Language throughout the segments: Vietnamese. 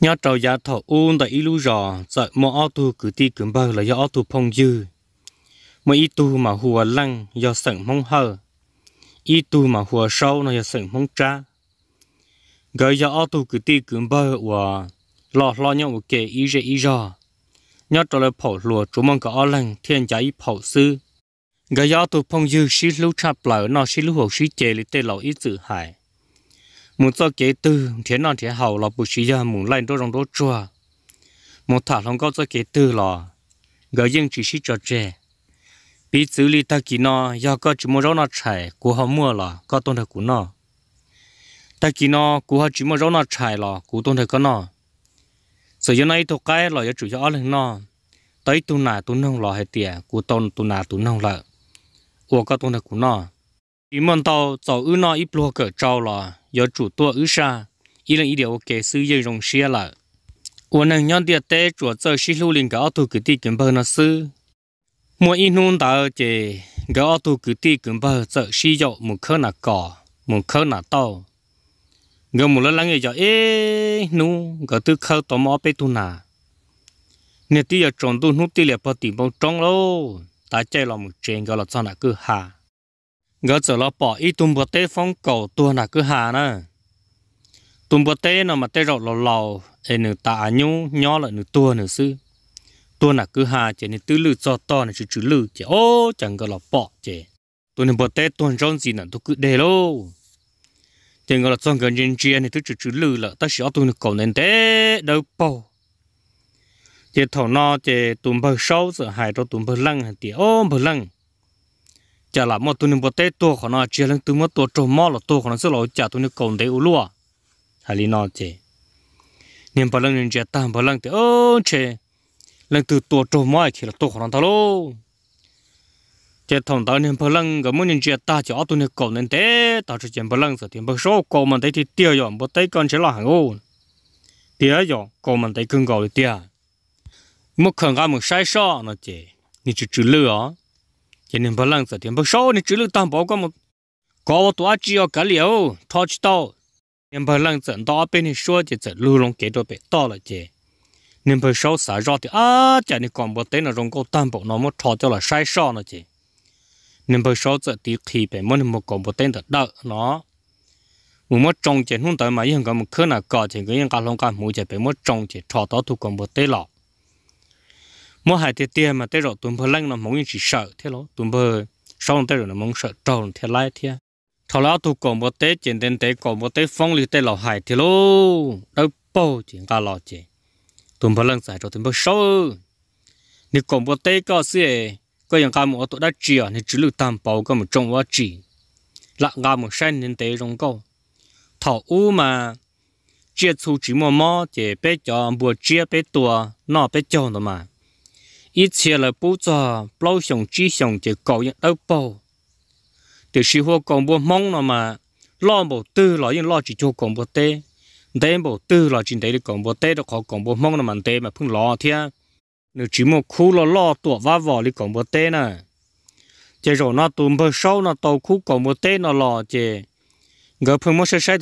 nhớ trò giá thọ ôn tại ilu rò giờ mò ô tu cứ ti cứ bơ là do ô tu phong dư mà ít tu mà hùa lăng do sẵn mong hờ ít tu mà hùa sâu nó do sẵn mong cha gỡ do ô tu cứ ti cứ bơ và lo lo nhau một kẻ ý rễ ý rò nhớ trâu lại phổ lùa chú mong cả ô lăng thiên giải phổ sư gỡ do tu phong dư xí lú cha lỡ nó xí lú hồ xí chè lý tê lẩu ít tự hại một số kế tư thiên nào thiên hậu là bù sĩ giờ muốn lên đó trong đó chua một thả không có cho kế tư là người dân chỉ sĩ cho trẻ bị xử lý ta kỳ nó do có chỉ mua rau nó chảy của họ mua là có tôn thờ của nó ta kỳ nó của họ chỉ mua rau nó chảy là của tôn thờ của nó sự giờ này tôi cái là do chủ cho lên nó tới tu nà tu nông là hệ tiệt của tôn tu nà tu nông là của có tôn thờ của nó ý mình tàu cháu ư nó ít lúa cỡ trâu là 有主多而上，一人一点我给是有容些了。我能让点带着这西路林个奥土给地根本那是，莫一弄到这个奥土给地根本这西药木可那个木可那到，个木了啷个叫哎侬个都靠多毛被多拿，你只要种都侬地里不地方种喽，大家老木种个了长那个哈。ngỡ giờ lo bỏ ít tùm bờ tê phong cầu tua nà cứ hà nè tùm bờ tê nó mà tê rậu lò lò ê nửa tạ nhú nhó lại nửa tua nửa sư tua nà cứ hà chỉ nửa tứ lự cho to nửa chữ chữ lự chỉ ô chẳng ngờ lo bỏ chỉ tụi nửa bờ tê tuần trong gì nè tôi cứ để lô chỉ ngờ là trong gần nhân chia nửa tứ chữ chữ lự là ta sẽ tụi nửa cầu nên tê đâu bỏ chỉ thầu nó chỉ tụm bờ sâu sợ hại cho tụm bờ lăng thì ô bờ lăng chả là một tuần một tết tua còn nó chỉ là từ một tua trộm mò là tua còn nó sẽ là chả tuần nó còn đấy lúa hay là nó chứ niệm bao lần niệm chả tam bao lần thì ơ chứ lần từ tua trộm mò thì là tua còn nó thao lô chả thằng tao niệm bao lần cái muốn niệm chả ta chả tuần nó còn nên thế tao chỉ niệm bao lần rồi thì bao số còn mình thấy thì tiêu rồi một tết còn chỉ là hàng ô tiêu rồi còn mình thấy cưng gạo thì tiêu một khẩn cái một sai sót nó chứ 你就只乐啊。chỉ nên bảo lăng sợ thì bảo sâu nên chỉ lúc tam bảo có một có tổ chỉ ở cái liều thọ chỉ đâu nên bảo lăng sợ đó bên thì số chỉ sợ lưu long kế đó bị to là chỉ nên bảo sâu sợ rõ thì à chả nên còn bà tên là rong có tam bảo nó mất thọ cho là sai sót nữa chỉ nên bảo sâu sợ thì khi bị mất một còn bảo tên là đỡ nó một mất trong chỉ không tới mà yên cái một khứa nào có chỉ cái yên cả long cả mũi chỉ bị mất trong chỉ thọ đó thuộc còn bảo tên lọ mua hai tiền tiền mà tới rồi tụm bơ lăng nó mong chỉ sợ thế lo tụm bơ xong tới rồi nó mong sợ tròn thế lại thế thọ lão tụ cổ một tết chuyện đến tết cổ một tết phong lưu tết lò hải thế lo đâu bao chuyện cả lò chuyện tụm bơ lăng giải rồi tụm bơ sâu nếu cổ một tết có gì có những cái một tụ đã chỉ à thì chỉ lưu tam bảo có một trong quá chỉ lạ ngà một sen nên tết trong câu thọ u mà chia chú chỉ mò mò chỉ bé cho bùa chia bé tua nó bé cho nó mà ít chia là bố cho bao sống chi sống chỉ cầu những đâu bao từ khi hoa bố mong nó mà lo bộ tư lo những lo cho còn bộ tê để bộ tư lo chỉ để còn bộ tê đó khó còn bố mong nó mà tê mà phun lo thế nếu chỉ một khu lo lo tụa vá vỏ đi còn bộ tê nè chỉ rồi nó tụm bơ sâu nó tàu khu còn bộ tê nó lo chỉ ngờ phun mất sai sai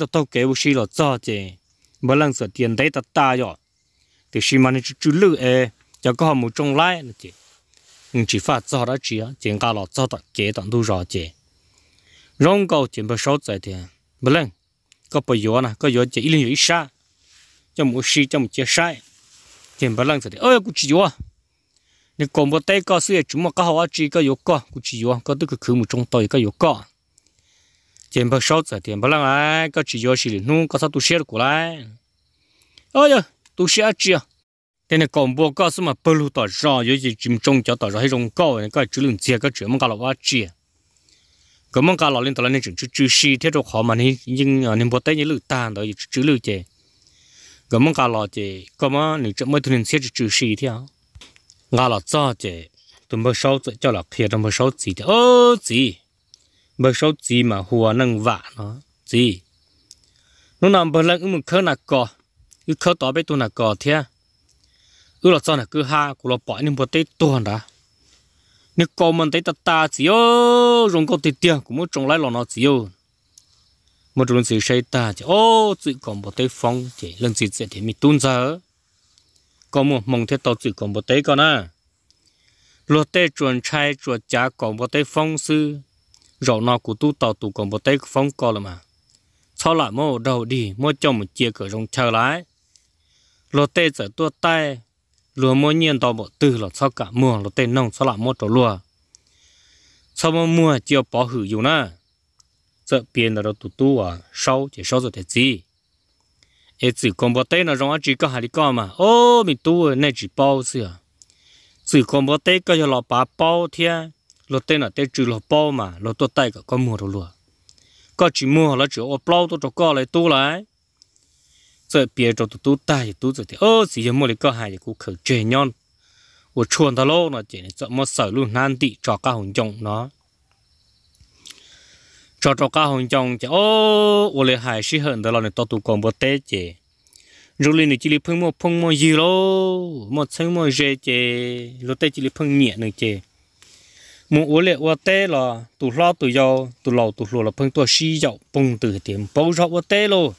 tiền đấy tạt ta rồi mà nó chú lự cho có một trong lại nữa chị nhưng chỉ phát cho đó chị á chị cả lọ cho tận kế tận đủ rồi chị rong cầu chị bao sốt chạy thì bận lên có bao nhiêu nè có nhiều chị ít nhiều ít xa cho một xí cho một chiếc sai chị bận lên thì ơi cũng chỉ à nếu còn một tay có sự chúng mà có hoa chỉ có yếu có cũng chỉ yếu có cái cứ một trong tôi có yếu có chị bao sốt chạy thì bận lên ai có chỉ yếu xí luôn có sao tu sửa được lại ơi tu sửa chưa? thế này còn bố có số mà bơ lù tỏ rõ yếu gì chìm trông cho tỏ rõ hay rong cao cái có chữ lượng chia có chữ mong cả là quá chia cái mong cả là lên tỏ lên chữ chữ xì thế rồi khó mà nên nhưng ờ, nên bố tay những lự tàn đó chữ lự chè cái mong cả là chè có mà nếu chậm mới thường xếp chữ xì thế theo, ngà là cho chè tụi bơ sáu cho là kia trong bơ sáu gì thế ô gì bơ sáu gì mà hoa nâng vạ nó gì nó nằm bơ lên cũng khớ nạc cò cái khớ tỏ bé tụi nạc cò thế cứ là cho này cứ ha cứ là bỏ nên một tay tuần đã nếu có mình tay ta chỉ ô dùng câu tiền tiền cũng muốn trồng lại là nó chỉ ô một lần sự xây ta chỉ ô chỉ còn một tay phong chỉ lần sự sẽ thì mình tuôn ra có một mong thế tao chỉ còn một tay con à luật tê chuẩn trai chuẩn cha còn một tay phong sư rồi nó cũng tu tao tu còn một tay phong co là mà sau lại mua đầu đi mua cho một chia cửa rồng chờ lại luật tê sẽ tua tay lúa mua nhiên tàu bộ tư là sao cả mùa là tên nông sao lại mua trổ lúa sao mà mua chưa bỏ hử dù na sợ biến là đầu tụ tu à sau chỉ sau rồi thế gì ấy chỉ còn bỏ tên là rong chỉ có hai đi con mà ô mình tu này chỉ bao xưa chỉ công bố tên có cho lọ bà bao thia lọ tên là tên trừ lọ bao mà lọ tôi tay cả con mua trổ lúa có chỉ mua là chỉ ô bao tôi trổ co lại tu lại giờ bia cho tụi tôi tay tụi giờ thì ơ gì giờ mua lấy cơ hài thì cũng khởi chè nhon nó chỉ sợ mua sở luôn nan tị cho cá hồng trồng nó cho cho cá hồng chỉ ô ô lấy hài xí hận đó là này to tụi còn bớt chỉ rồi lên chỉ lấy phun mua phun mua gì lô mua xem mua dê chỉ rồi tê chỉ lấy phun nhẹ này chỉ mua ô lấy ô tê là tụi lo tụi giàu tụi lầu tụi lùa phun tụi xí giàu phun từ tiền bao rau ô tê lô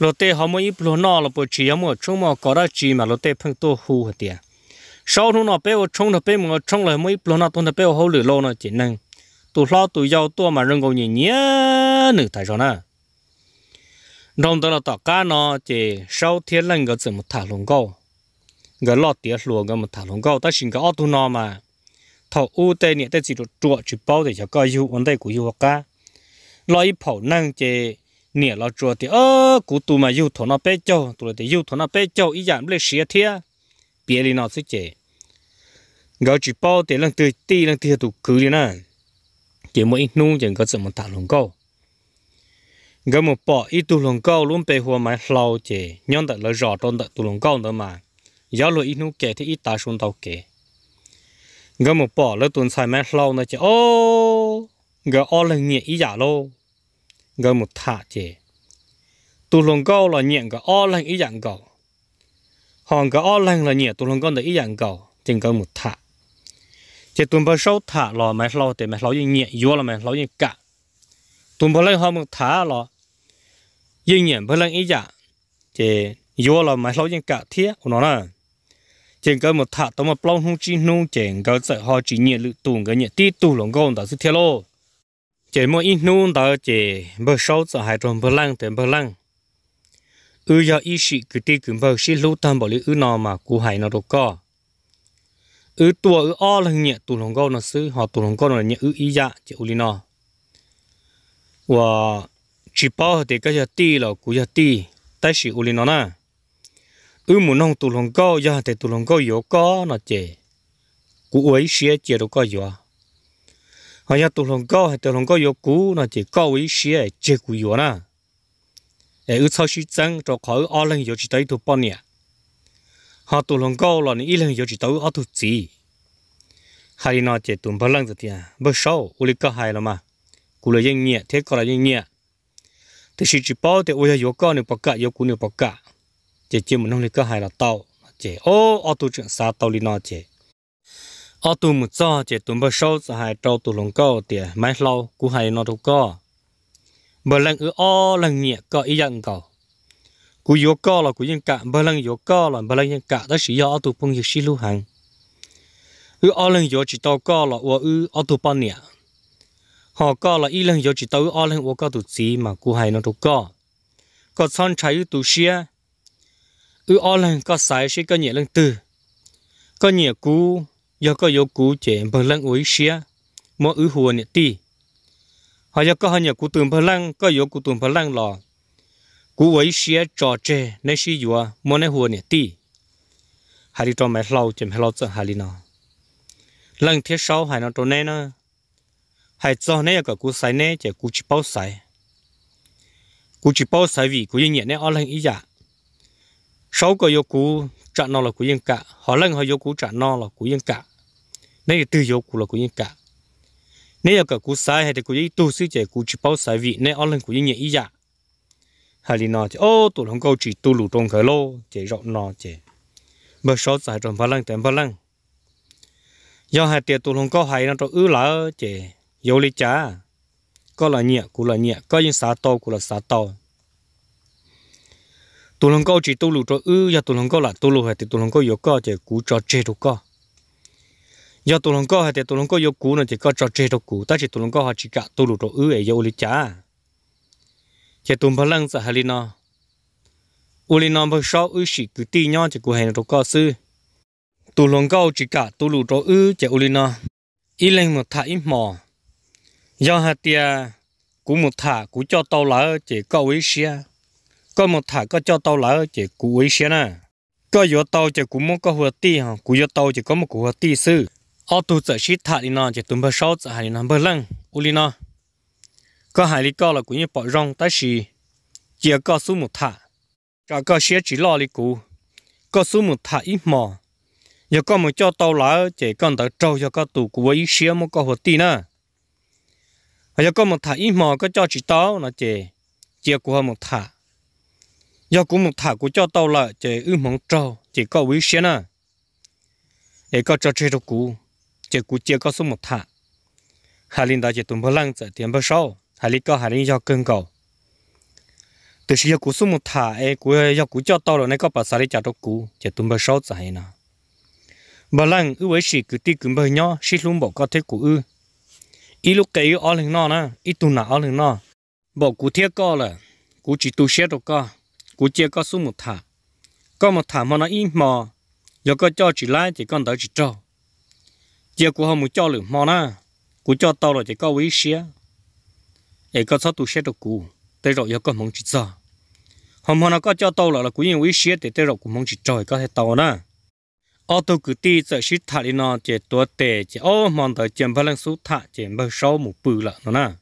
lô tê họ mới lô nọ là bộ chỉ mà chúng mà có ra chỉ mà lô tê phăng tô hù hết tiệt sau nó bé ở trong nó bé mà trong lại mới lô nọ tôi nó bé ở hậu lửa lô nó chỉ năng tụ lo tụ giàu tua mà rừng cầu nhìn nhé nữ tại sao nè đồng đó là tỏ cá nó chỉ sau thiên lần cái gì một thả lồng câu cái lọ tía lùa cái một thả lồng câu ta xin cái ô tô nó mà thầu u tê nhẹ tê chỉ được chuột chỉ bao để cho coi yêu vấn đề của yêu cá lo ít phổ năng chỉ nè lo chùa thì ơ cụ tụ mà yêu thua nó bé châu tụ thì yêu thua nó bé châu ý dạng lấy xía thia bia đi nó sẽ chế gạo chỉ bao thì lần từ ti lần thì tụ cứ đi nè chỉ mỗi nu chẳng có sự một tạt lồng câu gạo một bỏ ít tụ lồng câu luôn bé hoa mà lâu chế nhon tại là rõ trong tại tụ lồng câu nữa mà giáo lo ít nu kể thì ít ta xuống tàu kể gạo một bỏ là tuần sai mà lâu nữa chế ô gạo ô lần nhẹ ý giả luôn gấu một thả chế tù lồng gấu là nhện cái o lành ý dạng gấu hòn cái o lành là nhện tù lồng gấu là ý dạng gấu trên gấu một thả chế tụm bao sâu thả là mấy lâu thì mấy lâu như nhện yếu là mấy lâu như cả tụm bao lấy hòn một thả là như nhện bao lấy ý dạng chế yếu là mấy lâu như cả thiết của nó trên cái một thả tao mà plong không chi nung trên cái sợ họ chỉ nhện lự tùng cái nhện tí tù lồng gấu đã xuất thiết luôn chỉ mua ít nung đó chỉ bơ sâu cho hai tròn bơ lăng tiền bơ lăng ư do ý sĩ cứ ti cứ bơ sĩ lú tam bảo lý ư nào mà cú hải nó đồ co ư tua ư o là nhẹ tù lòng gâu nó sư họ tù lòng gâu nó nhẹ ư ý dạ chỉ u lý nó và chỉ bảo thì cái giờ ti là cú giờ ti tại sĩ u lý nó na ư muốn nông tù lòng gâu giờ thì tù lòng gâu yếu có nó chỉ cú ấy sĩ chỉ đồ co yếu à? họ nhà tôi làm cao hay tụi lòng cao yếu cũ nó chỉ cao ý xía chế cũ yếu na, để ước sau khi chân cho khỏi ở lên yếu chỉ tới tụi bọn nhỉ họ tụi lòng cao là những lần yếu chỉ tới ở tụi gì hay là chỉ tụi bọn lần thì à bớt sâu uli cái hay là mà cú là dân nhẹ thế còn là dân nhẹ thì chỉ chỉ bao thì ôi yếu cao này bọc cả yếu cũ này bọc cả chỉ chỉ một năm uli cái hay là tàu chỉ ô ở tụi chuyện sao tàu đi nó chỉ ở tụ một cho chỉ tụ bơ sâu sẽ hai trâu tụ lồng câu tiề máy lâu cũng hay nó đâu có bờ lần ở o lần nhẹ có ý dạng cầu cú yếu co là cú nhân cả bờ lần yếu co là bờ lần nhân cả đó sử dụng ở tụ phong hiệp sĩ lưu hàng, ở o lần yếu chỉ tàu co là ở ư ở tụ bao nhẹ họ co là ý lần yếu chỉ tàu ở lần ở co tụ gì mà cú hay nó đâu có có son trái tụ xia ở o lần có sai sẽ có nhẹ lần từ có nhẹ cú giờ có yêu cú chế bằng lăng ối xia mỗi ứ hùa nè ti họ giờ có hơn nhiều cú tường bằng lăng có yêu cú tường bằng lăng lò cú ối xia trò chê nên xí dùa mỗi nè hùa nè ti hà đi cho mẹ lâu chém lâu cho hà đi nó lăng thiết sáu hà nó trốn nè nó hà cho nè cả cú sai nè chế cú chỉ bao sai cú chỉ bao sai vì cú yên nhẹ nè ở lăng ý dạ sáu cái yêu cú trả nó là cú yên cả họ lăng họ yêu cú trả nó là cú yên cả nên tự yếu của là của những cả nên là cả cú sai hay là cú những tu sư trẻ cú chỉ bao sai vị nên ông lên cú những nhẹ ý dạ hay là nói chỉ ô tụi không câu chỉ tu lù trong khởi lô chỉ rộng nó chỉ bờ số giải trong phá lăng tém phá lăng do hai tiệt tụi không câu hay nó cho ứ lỡ chỉ yếu lý trả có là nhẹ cú là nhẹ có những xá to cú là xá to tụi không câu chỉ tu lù trong ứ và tụi không câu là tu lù hay thì tụi không câu yếu co chỉ cú cho chê đủ co giờ tôi lông có hay thì tôi lông có vô cũ nữa chỉ có cho chơi đâu cũ ta chỉ tôi lông có họ chỉ cả tôi lụt đồ ứ ấy vô lịch chả chỉ tụi bà lăng sợ hay li nó u li nó bơ sáu ứ chỉ cứ ti nhau chỉ cứ hẹn đồ có sư tôi lông có chỉ cả tôi lụt đồ ứ chỉ u li nó ít lên một thả ít mò giờ hạt tia cú một thả cú cho tàu lỡ chỉ có ấy xia, có một thả có cho tàu lỡ chỉ cú ấy xia nè có vô tàu chỉ cú muốn có hồ ti hả cú vô tàu chỉ có một hồ ti sư ô tu chở shit thà đi nó chỉ tụm bơ sáu chở hai nó bơ lăng u li nó có hai li co là cũng như bỏ rong tới xì chỉ có số một thà cho có xe chỉ lo li cũ có số một thà ít mò giờ có một cho tàu lá chỉ còn tới trâu cho có tù của ít xe một có hoạt tì nữa giờ có một thà ít mò có cho chỉ tao nó chỉ chỉ của một thà giờ cũng một thà của cho tàu lại chỉ ư mong trâu chỉ có quý xe nữa để có cho chơi được cũ chỉ cú chia có số một thà, hà linh đã chỉ tụng bơ lăng chỉ tiền bơ sau hà linh có hà linh do cơn cầu từ khi cú số một thà, ai cú do cú cho tao rồi nãy có bà xài trả cho cú chỉ tụng bơ sau chỉ nè bơ lăng ư với sĩ cứ ti cứ bơ nhó sĩ luôn bỏ có thế cú ư ít lúc cái ở lưng nọ nè ít tụng nào ở lưng nọ, bỏ cú thiết co là cú chỉ tu sửa rồi co cú chia có số một thà, có một thà mà nó ít mà, giờ có cho chỉ lái thì con đỡ chỉ cho giờ của họ muốn cho lửa mò na cô cho tao rồi chỉ có quý xía ấy có sót tu xía được cũ tới rồi giờ có mong chỉ giờ hôm mò nó có cho tao là là của những quý xía để tới rồi của mong chỉ trời có thể tao na ở tô cứ ti giờ xí thả đi nó chỉ tua tệ chỉ ô mòn tới chém vào lăng số thả chém vào sáu một bự là nó na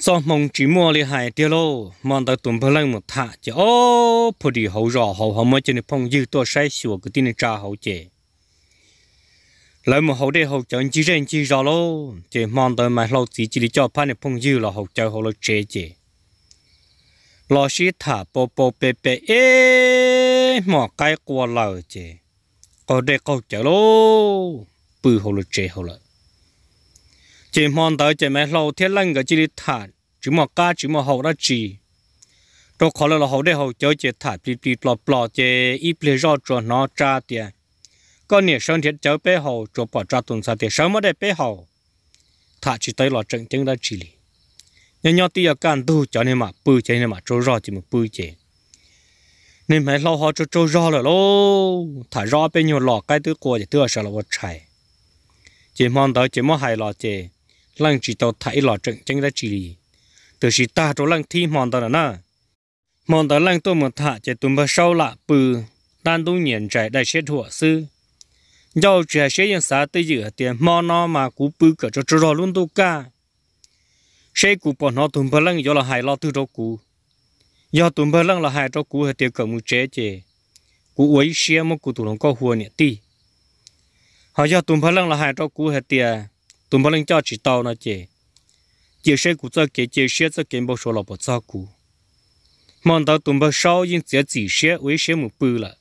sau mong chỉ mua li hai tiêu lô mong tới tuần vào lăng một thả chỉ ô phù đi hậu rõ hậu hậu mới chỉ được phong dư tua sai sửa cứ tin là cha hậu chế lấy một hậu đề hậu chọn chỉ riêng chỉ rõ lô thì mong tới mà lâu chỉ để cho phan này phong dư là hậu chơi hậu lô chế chế lo sĩ thả bò bò bê bê ê mỏ cái qua lâu chế có để câu chở lô bự hậu lô chế hậu lợ chỉ mang tới chỉ mà lâu thiết lăng cái chỉ để thả chỉ mỏ cá chỉ mỏ hậu đó chỉ đó khó là hậu đề hậu chơi chế thả bì bì bò bỏ chế ít bì rõ cho nó tra tiền con nè sơn thiệt cháu bé hậu chỗ bỏ ra tuần sao thì sớm mới đây bé hậu thà chỉ tới lò trận chân đã chỉ lì nhớ nhớ tia can tu cho nên mà bự chế nên mà trâu rò chỉ mà bự chế nên mấy lo họ cho trâu rò rồi lô thà rò bên nhiều lò cái thứ cua thì thứ sợ là vật chạy chỉ mong tới chỉ mong hài lò chế lăng chỉ tàu thấy lò trận chân đã chỉ lì từ chỉ ta chỗ lăng thi mong tới là na mong tới lăng tôi một thà chỉ tụm bơ sâu lạ bự đan tu nhận chạy đại chết thủa sư giờ trẻ xây dựng xã tây giữ tiền mò nó mà cú bự cả cho cho rồi luôn đâu cả sẽ cú bỏ nó tụm bơ lăng giờ là hại lo tư đâu cú giờ tụm bơ lăng là hại đâu cú hay tiền cầm mu chế chế cú ấy xe mà cú tụi nó có hùa nhẹ ti họ giờ tụm bơ lăng là hại đâu cú hay tiền tụm bơ lăng cho chỉ tàu nó chế chế xây cú cho kế chế sẽ cho kế bao số là bỏ cho cú mong tao tụm bơ sau yên chế chỉ xe ấy xe mu bự lại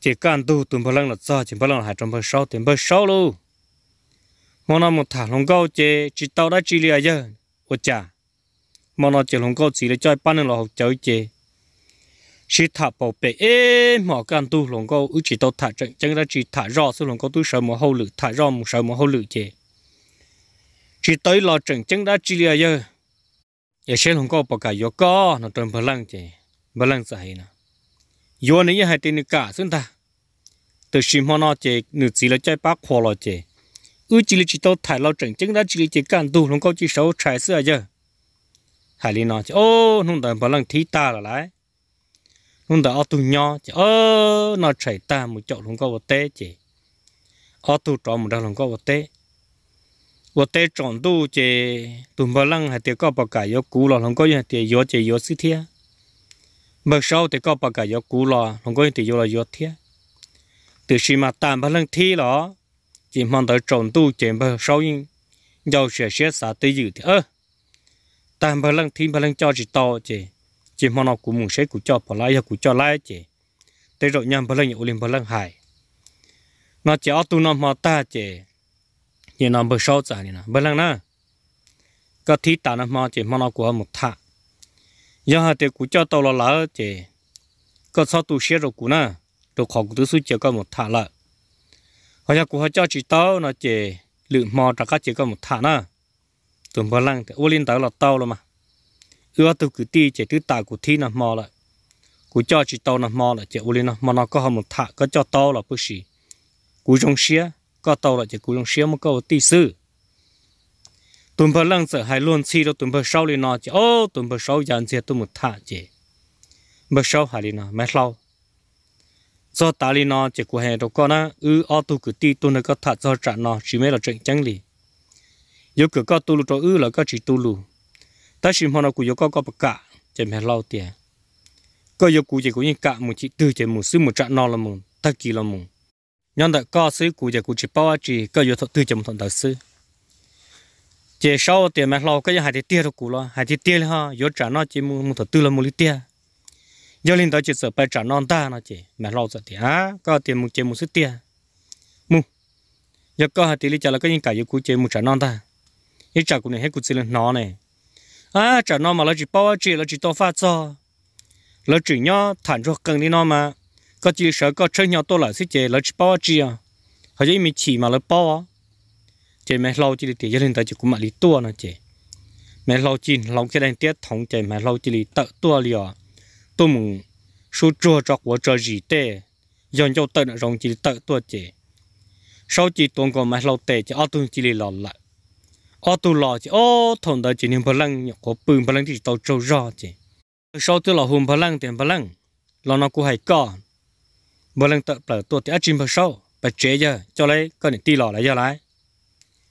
chỉ can tu tụm bơ lăng là sao chỉ bơ lăng hải trong bơ sáu tiền bơ sáu luôn mà nó một thả lồng câu chỉ chỉ tao đã chỉ liền chứ ô chà mà nó chỉ lồng câu chỉ để chơi ban nên là học chơi chỉ chỉ thả bảo bể ê mà can tu lồng câu ư chỉ tao thả chẳng chẳng ra chỉ thả rõ số lồng câu tu sợ một hậu lự thả rõ một sợ một hậu lự chỉ chỉ tới lo chẳng chẳng đã chỉ liền chứ giờ sẽ lồng câu bảo cả gió co nó trong bơ lăng chỉ bơ lăng sai nào? yo này hai tên cả xưng ta từ xí mò nọ chế nữ chỉ là chơi bá khoa lo chế ư chỉ là chỉ tao thải lo chỉnh chứng đã chỉ là chỉ cản tu không có chỉ xấu trái à chứ Hai lý nọ chế ô nung đàn bao lần thí ta là lại nung đàn ô tu nho chế ô nó chạy ta một chỗ không có một té chế ô tu trọ một đâu không có một té một té tròn tu chế tu bao lần hay tiêu có bao cả yo cũ lo không có gì tiêu yo chế yo xí thiệt mà sau thì có bà cả gió cú lò không có thì vô là gió thiết từ khi mà tạm bà lần thi lò chỉ mong tới trộn tu chuyện bà sau nhưng giàu sẽ sẽ xả tới dự thì ơ tạm bà lần thi bà lần cho chỉ to chỉ chỉ mong nó cũng muốn sẽ cũng cho bà lại cũng cho lại chỉ tới rồi nhầm bà lần nhậu liền bà lần hại nó chỉ ở tu nó mà ta chỉ nhìn nó bờ sau chả này nè bà lần nè có thi tạm nó mà chỉ mong nó của một thằng giờ hạt thì cũng cho tàu là lỡ chị có sao tụ xe rồi cũng nè đồ khó cũng tứ suy chỉ có một thả lợ họ giờ cũng họ cho chị tàu nó chị lượm mò ra các chị có một thả nè tụi bà lăng thì ô tàu là tàu rồi mà ưa tụ cứ ti chị thứ tàu của thi nằm mò lại cũng cho chị tàu nằm mò lại chị ô liên mà nó có họ một thả có cho tàu là bức sĩ cũng trong xe có tàu là chị cũng trong xe mà có tí sư tụm bờ lăng sợ hai luôn chi đó tụm bờ sau lên nó chứ ô tụm bờ sau dàn xe tụm một thả chứ bờ sau hai lên nó mẹ lâu do ta lên nó chỉ của hai đâu con na ư ô tu cứ ti tu nó có thả do trả nó chỉ mới là chuyện chẳng lì Yêu cứ có tu lu cho ư là có chỉ tu lu ta chỉ mong nó cũng yêu có có bậc cả chỉ mẹ lâu tiền có yêu cũng chỉ cũng như cả một chỉ tư chỉ một sư một trả nó là một ta kỳ là một nhân đại có sư cũng chỉ cũng chỉ bao chỉ có yêu thật tư chỉ một thằng đại sư chỉ sau thì mà lâu cái hai thì tia rồi cũ lo hai thì tia ha giờ trả nó chỉ một một tư là một lít tia giờ lên đó chỉ sợ phải trả non ta nó chỉ mà lâu giờ thì á có tiền một chỉ một số tia mu giờ có hai thì lý trả là cái những cái giờ cũ chỉ một trả non ta ít trả cũng này hết cũ chỉ là nó này à trả non mà nó chỉ bao chỉ là chỉ to phát cho nó chỉ nhó thản cho cần đi nó mà có chỉ sợ có chơi nhau to lại sẽ chỉ nó chỉ bao chỉ à họ chỉ mình chỉ mà nó bao à chế mẹ lâu chỉ để dân ta chỉ cũng mà lý tua nó chế mẹ lâu chín lâu cái đèn tiết thống chế mẹ lâu chỉ lý tự tua liền tôi mừng số chua cho của trời gì tê dọn cho tự rong chỉ tự tua chế sau chỉ tuần còn mẹ lâu tê chỉ ở tu chỉ lý lò lại ở tu lò chỉ ở thằng đó chỉ niệm phật lăng nhọc có bừng phật lăng thì tàu trâu ra chế sau tôi lò hùng phật lăng tiền phật lăng lo nó cũng hay có phật lăng tự tự tua thì ở chim phật sau bà chế giờ cho lấy có những ti lò lại giờ lại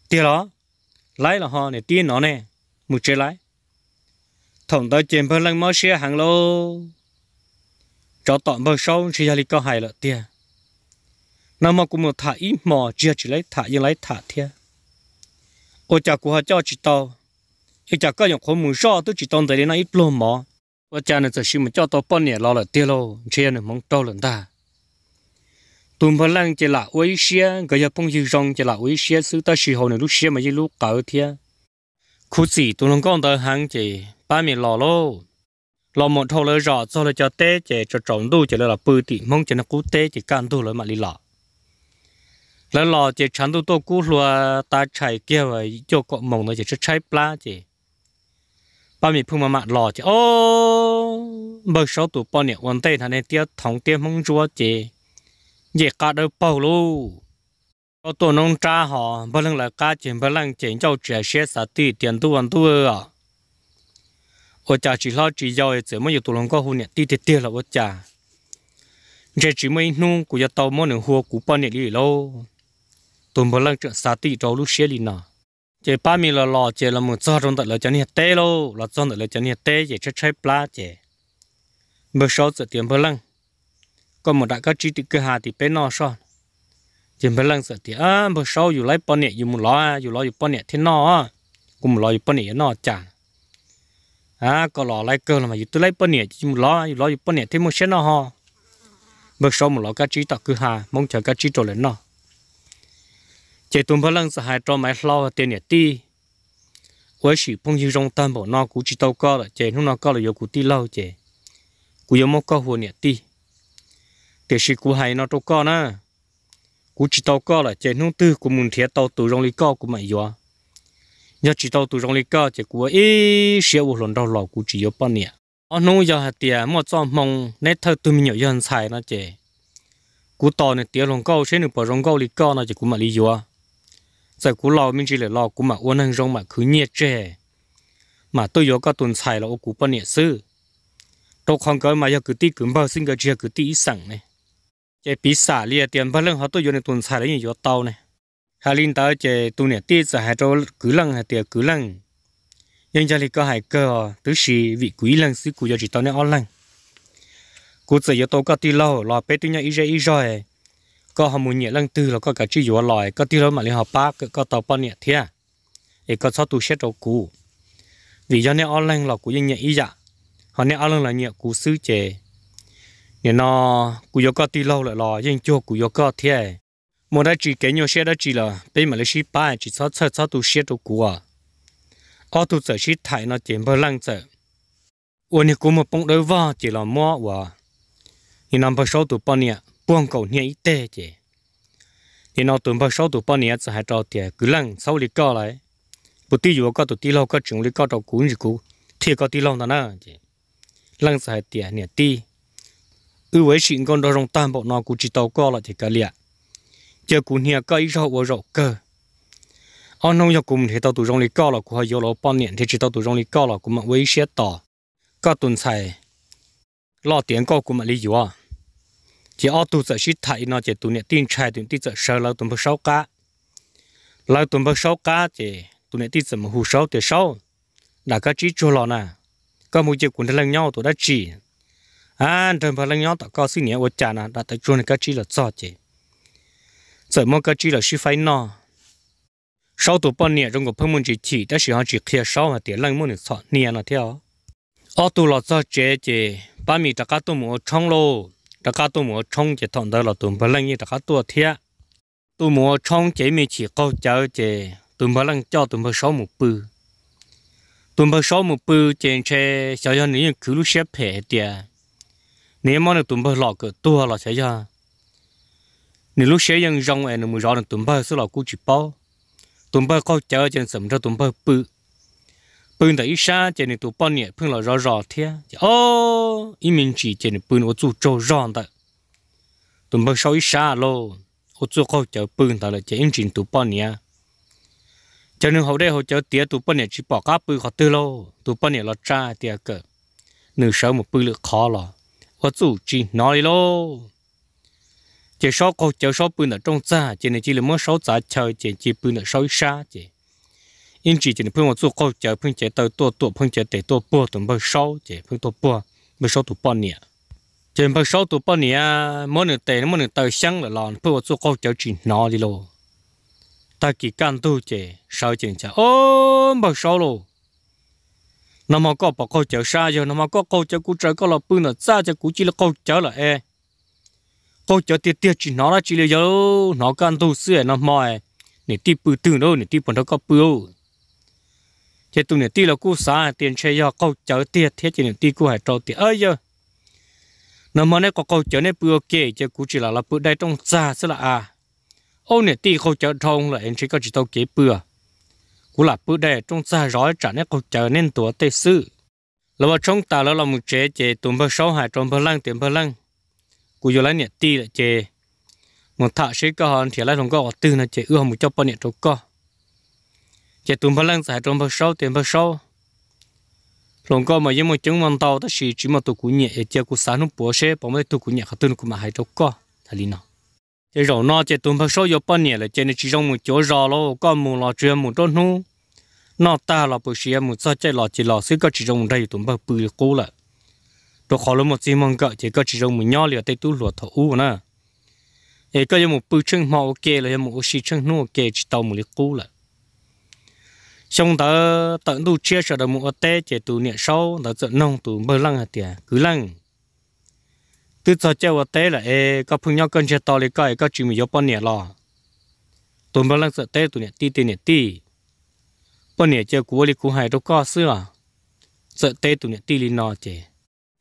tiền đó lấy là họ này tiền nó nè một chế lấy, thằng ta chém phân lăng máu xe hàng lô cho tọn bao sâu chỉ ra đi có hại là tiền nó mà cũng một thả ít mò chia chỉ lấy thả như lấy thả thia ô cha của họ cho chỉ tao ít cha có những khối mù so tôi chỉ tao tới đến nó ít lô mò ô chả này giờ xin mà cho tao bao nhiêu lo là tiền lô chia này mong to lớn ta tụm phần lăng chỉ là uy xia cái giờ phong chỉ rong chỉ là uy xia sự ta sĩ hồ này lúc xia mà chỉ lúc cỡ thia khu chỉ tụm lòng con tới hàng chỉ ba mươi lò lô lò một thâu lỡ rõ cho là cho té chỉ cho trọng đu chỉ là bự tị mong chỉ là cú té chỉ can đu lỡ mà đi lò, lỡ lò chỉ chán đu tô cú lùa ta chạy kia và cho cọ mông nó chỉ cho chạy pla chỉ ba mươi phun mà mặn lò chỉ ô bậc sáu tụ bao nhiêu quan tây thằng này tiếc thòng tiếc mong chúa chỉ dễ cả đâu bao lô có tổ nông cha họ bao lần là cá chuyện bao lần chuyện cho chè xe sa tì tiền tu ăn tu à ở cha chỉ lo chỉ giàu chỉ mới 有 tổ nông có hôn nhận tì tì tì là ở cha trẻ chỉ mới nung cũng gia tàu mỗi nửa hoa cũng bao nhận đi lô tổ bao lần chuyện sa tì trâu lúc xe đi nào chỉ ba mi là lò chỉ là một sao trong là cho nhiệt tê lô là trong tận là cho nhiệt tê chỉ chơi chơi pla chỉ bữa sau sẽ tiền bao lần còn một đại các chi thì cứ hà thì bé nó sao chỉ phải lăng sợ thì à bữa sau dù lấy bón nhẹ dù một lo à dù lo dù bón nhẹ thế nó à cũng một lo dù bón nhẹ nó chả à có lo lấy cơ là mà dù tôi lấy bón nhẹ dù một lo dù lo dù bón nhẹ thế một xe nó ho bữa sau một lo các chi tao cứ hà mong chờ các chi trổ lên nó chỉ tụm phải lăng sợ hai trò máy lo tiền nhẹ ti với sự phong dương trong tam bộ nó cũng chỉ tao có là chỉ lúc nó có là dù cụ ti lâu chỉ cụ yêu mong có hồ nhẹ ti thì sĩ cụ hay nó trâu co nè cụ chỉ tàu co là chạy nông tư của mình thiệt tàu tù rong lì co của mày gió nhớ chỉ tàu tù rong lì co chạy cụ ấy sẽ vô lần đầu lò cụ chỉ yếu bao nè, ở nông giờ hạt tiền mà cho mong nét thơ tôi mình nhớ dân xài nó chạy cú to này tiếc lòng co, trên được bỏ rong câu lì co nó chỉ cú mà lì gió giờ cú lò mình chỉ là lò cú mà uốn hàng rong mà cứ nhiệt chè mà tôi gió có tuần xài là ô cú bao nè, sư tôi không có mà giờ cứ tí cứ bao xin cái chia cứ tí sẵn này chế bí xả lia tiền phát lưng họ tôi dùng để tuần xả đấy nhiều tàu này khá linh tao chế tu nè tiết xả hai chỗ cứ lăng hai tiệt cứ lăng nhưng cho thì có hai cơ tứ sĩ vị quý lăng sĩ cụ cho chỉ tao này on lăng cụ chỉ cho tao có tí lâu lò bé tu nhá ít ra ít rồi có họ muốn nhẹ lăng tư là có cả chi dùa lòi có tí lâu mà lên họ ba có tàu bao nhẹ thế à có sao tu xét đầu cụ vì cho nên on lăng là cụ nhẹ ít dạ họ nên on lăng là nhẹ cụ sư chế nhà nó cụ yếu tí lâu lại lò nhưng cho cụ yếu có thế một đại chỉ cái nhiều xe đó chỉ là bên mà lấy ship bài chỉ cho cho cho tụ xe tụ cụ à ở tụ sợ ship thải nó tiền bao lăng sợ ôn thì cũng một bông đôi vợ chỉ là mua và nhưng năm bao số tụ bao nhiêu buông cầu nhiêu ít tệ chứ nhưng nó tụ bao số tụ bao nhiêu chỉ hai trò tiền cứ lăng sau đi co lại bút tí yếu có tụ tí lâu có chuyện đi co trò cũ gì cũ thì có tí lâu đó nè chứ lăng sẽ hai tiền nhiêu tí ư với chuyện con đó rong tam bộ nó cũng chỉ tàu co là thì cả liền, giờ cũng nhà cây rau và rau cơ ông nông giờ cũng thì tàu tụ rong lì co là cũng hay vô lỗ bao niệm thì chỉ tàu tụ rong lì co là cũng mặc vui xe tỏ có tuần xài lo tiền co cũng mặc lý do à chỉ ở tụ sợ xít thải nó chỉ tụ niệm tin trai tụ tin sợ lâu tụ bớt sáu cá lâu tụ bớt sáu cá thì tụ niệm tin sợ mà hù sáu thì sáu đã có chỉ cho lo nè có một chuyện cũng thấy lần nhau tụ đã chỉ anh đừng phải lấy nhau tao có xin nhé ô cha nè đã tới chuồng cái chi là cho chị rồi mong cái chi là suy phải nọ sau tụ bao nhiêu trong cuộc phong môn chỉ chỉ đã sử dụng chỉ kia sau mà tiền lăng môn được sọt nia nọ theo ở tụ là cho chị chị ba mi đã cá tụ mua trong lô đã cá tụ mua trong chị thằng đó là tụ phải lấy nhau đã cá tụ thiệt tụ mua trong chị mi chỉ câu chở chị tụm bơ lăng cho tụm bơ sáu một bự tụm bơ sáu một bự trên xe 小羊你用轱辘鞋撇的。nếu mà được tụm bơ lọ cỡ tua là sẽ ra nếu lúc sẽ dân rong nó mới rõ được tụm bơ số lọ cũ chỉ bao tụm bơ có chờ trên sầm ra tụm bơ bự bự tại xa trên này tụm bao nhiêu phương là rõ rõ thế ô ý mình chỉ trên này bự ô chú trâu rõ tại tụm bơ sau xa lô ô chú có chờ bự tại là trên trình tụm bao nhiêu cho nên hậu đây hậu chờ tía tụm bao nhiêu chỉ bỏ cá bự họ tư lô tụm bao nhiêu là cha tía cỡ nửa sớm một bự lượng khó lọ 我组织哪里喽？chỉ sáu cô chỉ sáu bún ở trong giá chỉ này chỉ là mỗi sáu giá chờ chỉ chỉ bún ở sáu xa chỉ in chỉ chỉ phun một số cô phun chỉ tới tua phun chỉ tới tua bùa tụm bao sáu phun tua bùa bao sáu tụm bao nè chỉ bao sáu tụm bao nè mỗi nửa tệ mỗi nửa tờ sáng là lòn phun một số cô chờ chỉ nó đi lô ta chỉ căn tu chỉ sáu chỉ chờ ôm bao sáu lô nó mà có bỏ câu chở xa rồi nó mà có câu chở cú trời có là bưng là xa cho cú chỉ là câu chở là e câu chở tiệt tiệt chỉ nó là chỉ là dấu nó can tu sửa nó mỏi nè ti bự từ đâu nè ti bọn nó có bự thế tụi nè ti là cú xa tiền xe do câu chở tiệt thế chỉ nè ti cú hải trâu tiệt ơi giờ nó mà nè có câu chở nè bự kể cho cú chỉ là là bự đây trong xa sẽ là à ô nè ti câu chở thông là em chỉ có chỉ tao kể bự cú là bữa đây trong xa rõ trả nét cuộc chờ nên tuổi tây sư lâu trong ta lâu là một chế chế tụm bao sáu hải trong bao lăng tiệm bao lăng cú vô lấy nhẹ ti là chế một thợ sĩ cơ hòn thì lấy thằng có tư là chế ưa một cho bao nhẹ trâu co chế tụm bao lăng giải trong bao sáu tiệm bao sáu thằng có mà với một chứng văn tàu ta chỉ chỉ mà tụ cú nhẹ chế cú sáng nó bùa xe bỏ mấy tụ cú nhẹ khát tư nó cú mà hải trâu co thà lì nào chỉ rồi nó chỉ tụm phát số yếu bao nhiêu là chỉ nên chỉ trong một chỗ rò lo con mù lo chuyện một đôi nu nó ta là bự xí một sao chỉ lo chỉ là xí có chỉ trong một đây tụm phát bự cố là đồ khó lắm một gì mong cỡ chỉ có chỉ trong một nhỏ liều tây tú lụa thổ u nè ấy có một bự chân màu ok là một xí chân nu ok chỉ tàu một liều cố là xong đó tận tu chia sẻ được một tê chỉ tụ niệm sâu ta tận nông tụ mơ lăng hạt tiền cứ lăng từ cho cháu vào té là ê có phun nhau cần chơi to lấy cái có chịu mình yếu bao nhiêu lo tụi mình lăng sợ té tụi nè ti ti nè ti bao nhiêu chơi cú lấy cú hay đâu có xưa sợ té tụi nè ti lên nọ chè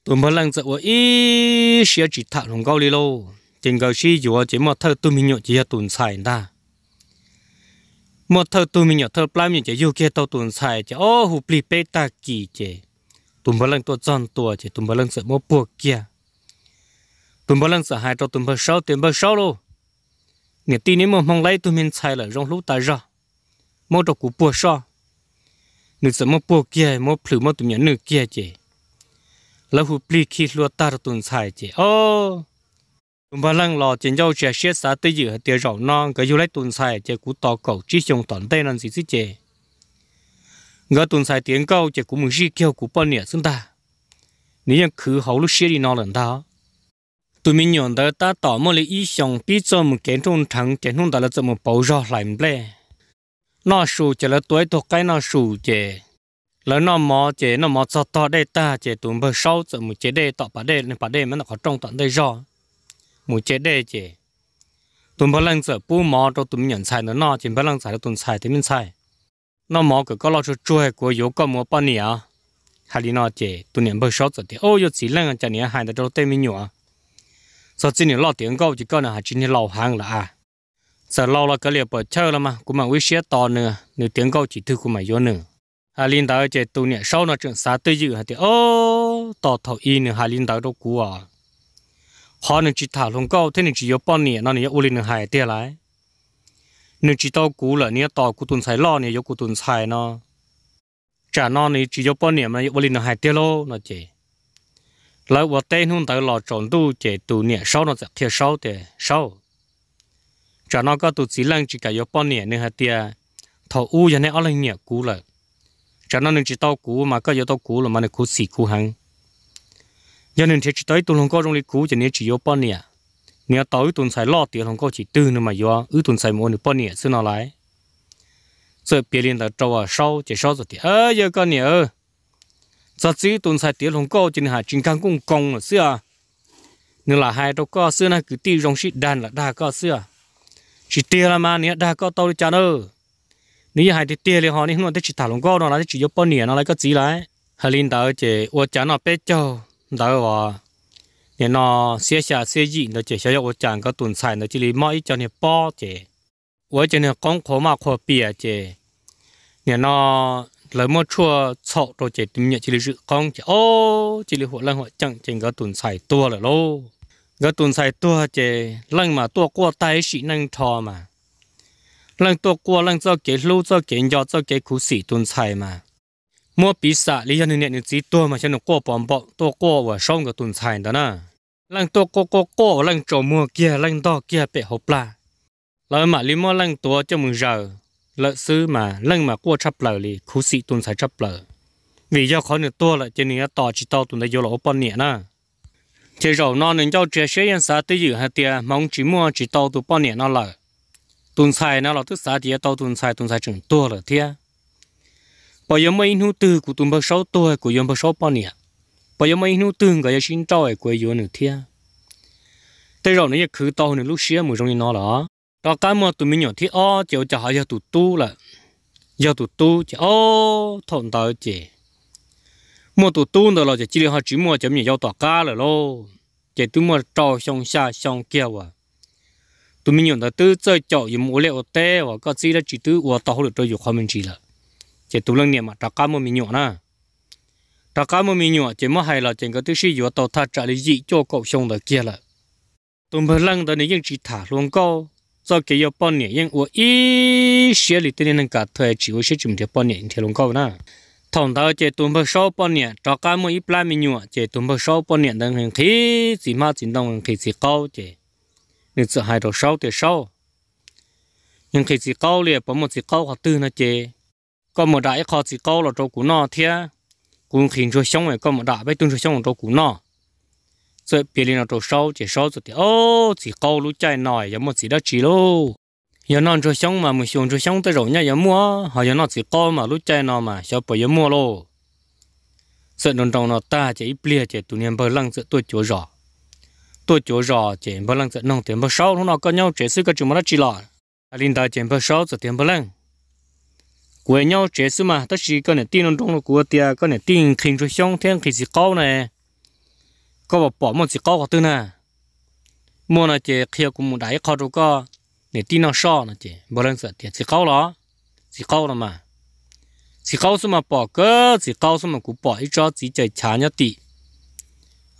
tụi mình lăng sợ vào ý xia chỉ thả lòng gấu đi lâu tiền gấu xí dù chỉ một thơ tôi mình nhậu chỉ là tuần xài ta một thơ tôi mình nhậu thợ plam nhậu chỉ yêu kia tao tuần xài chè ô hụp lì bê ta kỳ chè tụi mình lăng tôi chọn tụi chè tụi mình lăng sợ mua buộc kia tụi bao lần sợ hãi cho tụi bao sáu tụi bao sáu luôn nghe tin nếu mà mong lấy tụi mình xài là rong lũ ta ra mua trò cụ bùa sáu nữ sợ mua bùa kia mua phử mỗi tụi nhà nữ kia chị là hụt pli khi lúa ta ra tụi xài chị ô oh! tụi bà lần lo chuyện giao trẻ xe sao tới giữa tiệt rau non cái du lấy tụi xài chị cụ tao cầu chỉ trong toàn tây nên gì gì chị ngỡ tụi xài tiếng cao chị cũng muốn gì kêu cụ bao nhiêu chúng ta nếu như cứ hầu lúc xe đi nó lần đó tụi mình nhận được ta tỏ mò lý ý xong bị cho một kiến trung thắng kiến trung đó là cho một bảo rõ lại một lẽ nó sù chỉ là tuổi thuộc cái nó sù chế là nó mò chế nó mò cho to đây ta chế tụi bơ sau cho một chế đây tọ bà đây nên bà đây mới là có trong tận đây rõ một chế đây chế tụi bơ lăng sợ bu mò cho tụi mình nhận sai nữa nó chỉ bơ lăng sai cho tụi sai thì mình sai nó mò cái có lo cho chuôi của yếu có mua bao à? hay là nó chế tụi mình bơ sau cho thì ô yếu chỉ lăng cho nhỉ hai đứa cho tụi mình nhọ sau chỉ nên lo tiền câu chỉ có là chỉ nên lâu hàng là à giờ lâu là cái liệu bỏ chơi là mà cũng mà quý xe to nữa nếu tiền câu chỉ thứ cũng mà vô nữa hà linh đạo chỉ tu niệm sau nó chuyện xa tới dự hà thì ô to thầu y nữa hà linh đạo đâu cú à họ nên chỉ thả lông câu thế nên chỉ có bao niệm nó nên uli linh hải tiền lại nên chỉ tao cú là nên to cú tuần sai lo nên yếu cú tuần sai nó trả nó nên chỉ có bao niệm nó uli linh hải tiền lo nó chỉ lỡ vợ tên hôn tới lò trộn tu chế tu nhẹ sau nó sẽ thiệt sau để sau cho nó có tu chỉ lăng chỉ cả yếu bao nhẹ nên hạt tia thọ u cho nên ở lên nhẹ cú lại cho nó nên chỉ tao cú mà có yếu tao cú là mà nên cú xì cú hăng cho nên thế chỉ tới tu không có trong lý cú cho nên chỉ yếu bao nhẹ nếu tới tuần sai lo tiền không có chỉ tư nữa mà do ứ tuần sai mỗi được bao nhẹ xin nó lại rồi biệt liên là trâu à sau chỉ sau rồi thì ơ giờ con nhẹ ơ sau khi tuần sai tiếng không có trên hà chính càng cung công là xưa nên là hai đầu có xưa này cứ tiêu rong sĩ đàn là đa có xưa chỉ tiêu là mà nè đa có tao đi chán ơ nếu hai thì tiêu thì họ nên nó chỉ thả lồng có nó là chỉ giúp bao nhiêu nó lại có gì lại hai linh đạo chỉ ô chán nó bé cho đạo vào nè nó xia xia xia gì nó chỉ xia ô chán có tuần sai nó chỉ lấy mỗi cho nè bao chỉ ô cho nè con khổ mà khổ bìa chỉ nè nó ลยมอชัวชอตัวเจ็มเนี่ยจิลิจุกองจะโอ้จิลิหัวลังหัวจังจิงก็ตุนใส่ตัวเลยลูก็ตุนใส่ตัวเจลังมาตัวกัวไตสีนั่งทอมาลังตัวกัวลังเจ้าเกลูเจ้าเกยอเจ้าเกคุสีตุนใส่มามัวปีศาลิยันเนี่ยนึ่จีตัวมาฉันกัวปอมปอตัวกัวว่าช่องก็ตุนใส่แต่นะลังตัวกัวกัวกัวลังจมัวเกียลังดอกเกียเป็ดหัวปลาแล้วมาลิมอลังตัวเจามึงเจอ lợn sư mà lưng mà qua chấp lở thì khú sĩ tuần sai chấp lở vì do khó được tua là cho nên tỏ chỉ tao tuần đây vô là ô bón nhẹ na chỉ rầu non nên cho trẻ xe yên sa tới dự hạt tiề mong chỉ mua chỉ tao tu bón nhẹ nó lở tuần sai nó là tức sa tiề tao tuần sai tuần sai chừng tua là tiề bây giờ mấy nụ tư của tuần bơ sáu tua của tuần bơ sáu bón nhẹ bây giờ mấy nụ tương cái xin trao của yếm nửa tiề tới rồi nó cứ tao nửa lúc xía mùi trong nó đó đó cái mà tụi mình nhỏ thì ô chiều cho họ giờ tụi tu là giờ tụi tu chỉ ô thọn tao chỉ mua tụi tu nữa là chỉ là học chỉ mua chấm nhiều giao tao cá là lô chỉ tụi mua trò xong xa xong kia à tụi mình nhận là tư chơi chọn dùng mua liệu tê và có gì là chỉ tư và tao được tôi dùng khoa mình chỉ là chỉ tụi lần niệm mà trà cá mà mình nhận na trà cá mà mình nhận chỉ mà hay là chỉ có tư sử dụng tao thà trả lý dị cho cậu xong là kia là tụi mình lăng đó nên chỉ thả luôn câu cho cái yo bọn nhẹ nhưng của ý xe lì tên nên cả thời chỉ có xe chụm thì bọn nhẹ thì luôn câu na thằng tao chơi tụm bơ sáu bọn nhẹ cho cả một ít lá mình nhụa chơi tụm bơ sáu bọn nhẹ đang hàng khí chỉ mà chỉ đang hàng khí chỉ câu chơi nên chỉ hai đầu sáu thì sáu nhưng khi chỉ câu liền bọn một chỉ cao hoặc tư nó chơi có một đại khó chỉ câu là chỗ của nó thia cũng khiến cho sống này có một đại bây tương cho sống chỗ của nó rồi bia lên nào trâu sâu chỉ sâu rồi thì ô chỉ câu lú chạy nổi giờ mua chỉ đó chỉ lô, giờ non cho sống mà mình xuống cho sống tới rồi nha giờ mua họ giờ nó chỉ câu mà lú chạy nọ mà sao bây giờ mua lô sợ đồng đồng nó ta chỉ bia chỉ tụi niệm bờ lăng sợ tôi chúa rõ tôi chúa rõ chỉ bờ lăng sợ nông tiền bờ sâu nó có nhau chỉ sự cái chúng nó chỉ lọ linh ta chỉ bờ sâu rồi tiền bờ lăng quê nhau chế sư mà tất chỉ cái nền tin đồng đồng nó của tia cái nền tin kinh trâu sống thiên kinh gì câu này ก็บอกปอมันสิก็ก็ตื่นนะมัวนะเจเขียวกุมได้เขาดูก็เนี่ยตีน้องช่อนะเจบริเวณเสียสิเขาหรอสิเขาหรอมาสิเขาสมาปอก็สิเขาสมากูปออีจอสีใจชาญติ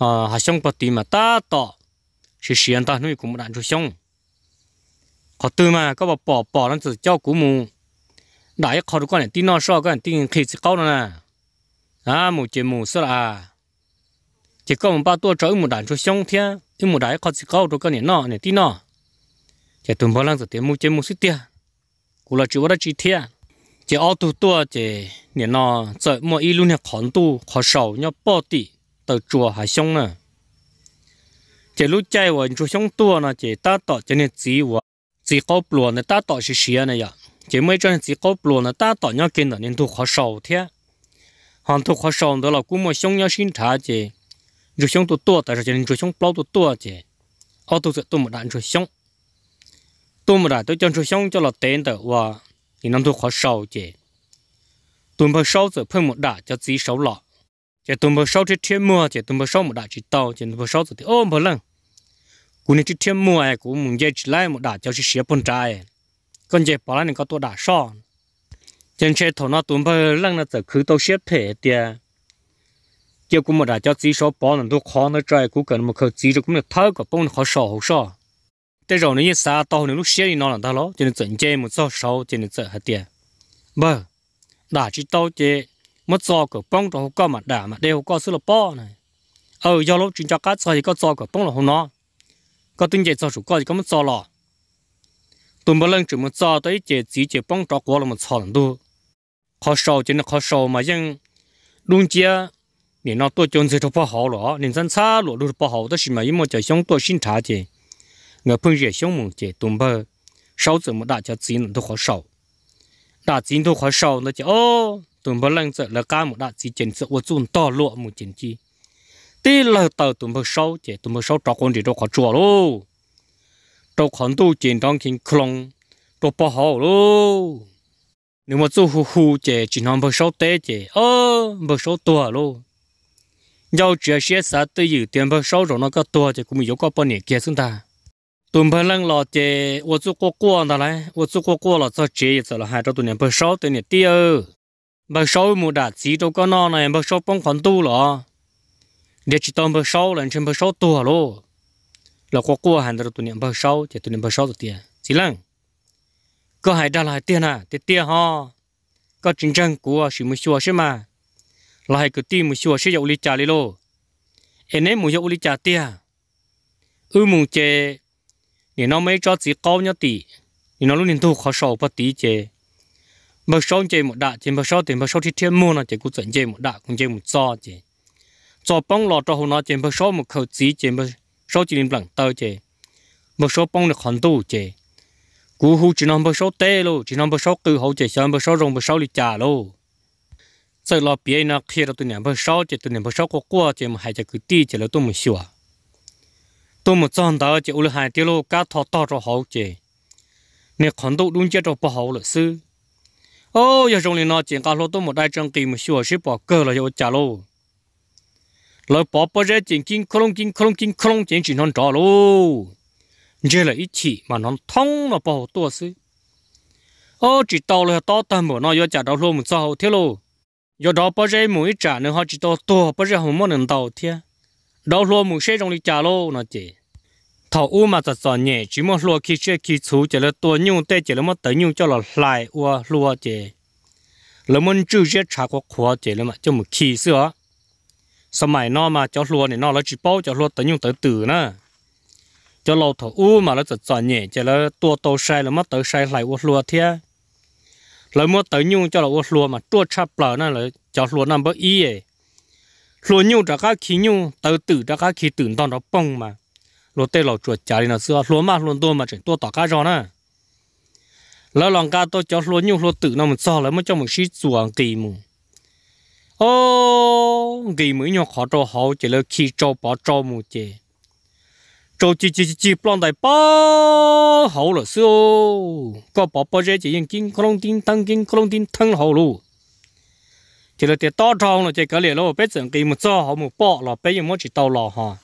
อ่าหาช่องปฏิมาตาต่อเสียเสียนตาหนุ่ยกุมดันชุช่องเขาตื่นมาก็บอกปอปอนั่นจะเจ้ากูมูได้เขาดูก็เนี่ยตีน้องช่อก็เนี่ยตีเขียวสิเขาหรอนะอ่าหมูเจมูสระ chỉ có một ba tua trở một đàn cho xong thế thì một đàn có chỉ câu cho cái này nọ này tí nọ chỉ tuần ba lần rồi thì mua chơi mua xít tia cũng là chỉ có chỉ thế chỉ ao tu tua chỉ này nọ rồi mua ít luôn này khẩn tu khó sầu nhau bỏ đi, từ chùa hải xong nè chỉ lúc chơi vào chú xong tua nè chỉ ta tỏ cho nên chỉ vào chỉ có bùa nè ta tỏ chỉ xí này vậy chỉ mới cho nên chỉ có bùa nè ta tỏ nhau kinh là nên tu khó sầu thế hàng tu khó sầu đó là cũng mua xong nhau xin thả chỉ rồi xong tôi tua tại rồi rồi xong bao tôi tua chứ ô tôi sẽ tôi một đạn rồi xong tôi một đạn tôi cho rồi xong cho là tên tờ và thì năm tôi khó sâu chứ tôi mới sâu rồi phân một đạn cho chỉ sâu lọ chứ tôi mới sâu trên thêm mưa chứ tôi mới sâu một đạn chỉ tàu chứ tôi mới sâu rồi thì ôm một lần cú này chỉ thêm mưa này cú muốn dây chỉ lấy một đạn cho chỉ xé phần trái còn dây bảo là này có tôi đạn sòn trên xe thổ nó tôi mới lần là từ khứ tôi xếp thể tiền là, 结果么大家至少把人都看得在，估计么可至少估计他个帮好少好少。但是呢，一啥到呢，路写的哪能得了？就是整件么少少，就是这还点。不，哪知道这么早个帮到个嘛大嘛，然后告诉了爸呢。ờ do lúc chúng ta cá soi có cho cái bông là hôm nó có tính chạy cho chủ coi thì có mất cho là tụi mình lần chỉ một cho tới chỉ chỉ chỉ bông trọ của là một sò lần đu khó sâu cho nó khó sâu mà nhưng đúng chia 你那多种子都不好了，你咱差落都不好，都是嘛，因为在想多新茶去，我碰见小梦姐东北，少怎么大家钱都好少，大钱都好少，那就哦，东北人子了干么大钱简直我做到落么简直，对了到东北少姐东北少找工地都好做喽，找工都简单轻松，都不好喽。nếu mà 做 hù hù chè chỉ nói bơ sáu té chè ơ bơ sáu tua luôn dầu chia sẻ xã tư dự tiền bạc sáu rồi nó có tua thì cũng yếu có bao nhiêu kia chúng ta tụm bơ lăng lọ thì ô chú qua qua đó này ô chú qua qua là cho chế giờ là hai trăm tụi bơ sáu tiền này tiêu bơ sáu một đạt chỉ đâu có nó này bơ sáu bông còn tu rồi. để chỉ tôm bơ sáu là trên bơ sáu tua lô là qua qua hàng rồi tụi bơ sáu thì tụi bơ sáu tụi tiền chỉ lăng có hai đa lại tiền à tiền tiền ho có chính trang của sự mới xua chứ mà là hai cái tim mình xua sẽ dậu lý trả lý lô em nên mình dậu lý trả tia ư ừ, mùng chê nên nó mới cho chỉ câu nhau tí nên nó luôn nên thu khó sầu bắt tí chê mà sau chê một đạ chê mà sau thì mà sau thì thiên mua là chê cũng chuẩn chê một đạ cũng chê một cho chê cho bông lọ cho hồ nó chê mà sau một khẩu chỉ chê mà sau chỉ nên lặng tơ chê mà sau bông được hoàn tu chê cú hú chỉ nằm bơ số tê lô chỉ nằm bơ số cư hậu chê sao bơ số rồng bơ số lý trả lô sau lo bia nó khi đó tôi niệm bao sáu chỉ tôi niệm bao sáu có qua chỉ mà hai chỉ cứ đi chỉ là tôi mới sửa tôi mới chọn đó chỉ ule hai tiêu cá thọ to cho hậu chỉ nè còn đâu đúng chết cho bao hậu là sư ô giờ trong này nó chỉ cá lô tôi một đại trong kỳ mà sửa sẽ bỏ cơ là giờ chả lô lời bỏ bỏ ra chỉ kinh không kinh không kinh không chỉ chỉ non chả lô giờ là ít chỉ mà nó thông là bao hậu tôi sư ô chỉ tao là to tầm mà nó giờ chả đâu lô một sao hậu thế lô giờ đó bây giờ mỗi trả nữa họ chỉ to to bây giờ không muốn nên đầu thế đầu lúa mũi sẽ trong đi trả lô nó chỉ thầu u mà thật sợ nhẹ chỉ muốn lúa khi chơi khi chú chỉ là tua nhung tê chỉ là mất tới nhung cho là lại ua lúa chỉ là mình chữ giết trả qua khóa chỉ là mà cho một khi xưa sau này nó mà cho lúa này nó là chỉ bao cho lúa tới nhung tới từ nữa cho lâu thầu u mà nó thật sợ nhẹ chỉ là tua tàu sai là mất tới sai lại ua lúa thế lời mua tới nhung cho là ô lúa mà tua chắp lờ nó là cho lúa nằm bơ y ấy lúa nhung cho khí nhung tớ tử cho các khí tử tao nó bông mà lúa tê lò chuột chả đi nó xưa lúa mà luôn tôi mà chỉ tua tỏ cá rồi nè lỡ lòng cá tôi cho lúa nhung lúa tử nó mình so lấy mới cho mình xí chùa kỳ mù ô kỳ mới nhau khó trâu hậu chỉ là khi trâu bỏ trâu mù chè trâu chỉ chỉ chỉ plon đại bao hậu là siêu có bà bỏ chơi chỉ yên kinh không tin tăng kinh không tin tăng hậu luôn chỉ là tiền to tròn là chỉ cái này luôn biết rằng cái một số họ một bỏ là bây giờ mới chỉ tàu lò ha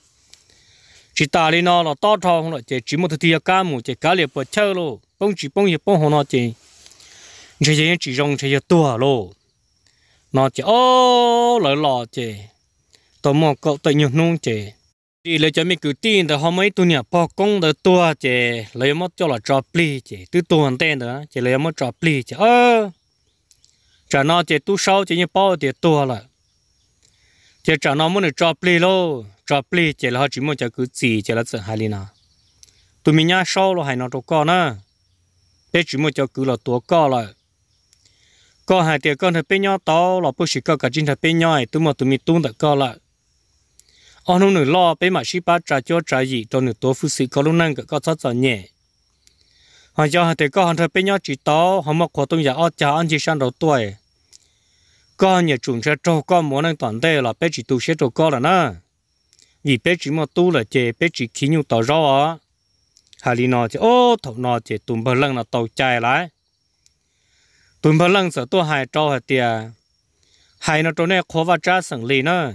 chỉ đại lý nào là to tròn là chơi chỉ một thứ tiền cá một chơi cái liền bỏ chơi luôn bông chỉ bông gì bông hồ nó chỉ chỉ chỉ chỉ rong chỉ tua luôn nó chỉ ô lời lò chơi, tao mò cậu tự nhiên nung chơi đi lấy cho mấy cứ tin thì hôm ấy tôi nhà bỏ công đó tua chứ lấy mất cho là trò pli chứ từ tuần tên đó chè lấy mất trò pli chè ơ chả nó chè tu sau chè như bao thì tua là chè chả nó muốn trò pli lô trò pli chè là chỉ muốn cho cứ gì chè là sự hài lina tụi mình nhá sau là hay nó trâu con á để chỉ muốn chả cứ là tua con là con hai tiệc con thì bên nhau to là bố sĩ con cả chính thật bên nhau tụi mà tụi mình tung được con là ông nông nửa lo bé mà ship ba trả cho trái gì cho nửa tổ phụ sĩ có lúc năng có thoát giỏi nhẹ họ cho họ thấy có họ thấy bấy nhỏ chỉ to họ mặc quần tung giả áo cha anh chỉ sang đầu tuổi con nhà chuồng sẽ cho con muốn năng toàn tê là bé chỉ tu sẽ cho con là na vì bé chỉ mà tu là chỉ bé chỉ khí nhu tỏ rõ á hà lý nó chè ô thầu nó chè tụm bờ lăng là tàu chạy lại tụm bờ lăng sợ tôi hại trâu hại tiề hại nó trâu này khó và cha sẵn lì nữa